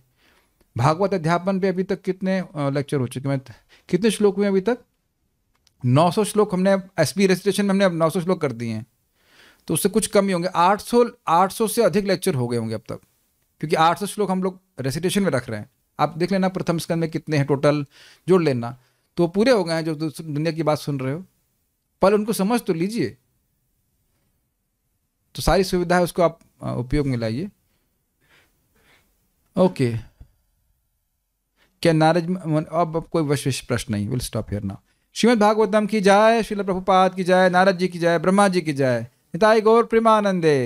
भागवत अध्यापन पे अभी तक कितने लेक्चर हो चुके हैं कितने श्लोक हुए अभी तक 900 श्लोक हमने एस पी रजिस्ट्रेशन में हमने अब 900 श्लोक कर दिए हैं तो उससे कुछ कम ही होंगे 800 800 से अधिक लेक्चर हो गए होंगे अब तक क्योंकि 800 श्लोक हम लोग रेसिटेशन में रख रहे हैं आप देख लेना प्रथम स्कंद में कितने हैं टोटल जोड़ लेना तो पूरे हो गए हैं जो दुनिया की बात सुन रहे हो पर उनको समझ तो लीजिए तो सारी सुविधा है उसको आप उपयोग में लाइए ओके क्या नारद अब अब कोई विशेष प्रश्न नहीं will stop here now Shrimad Bhagavatam की जाय श्रील प्रभुपाद की जाय नारद जी की जाय ब्रह्मा जी की जाय निताई गौर प्रेमानंदे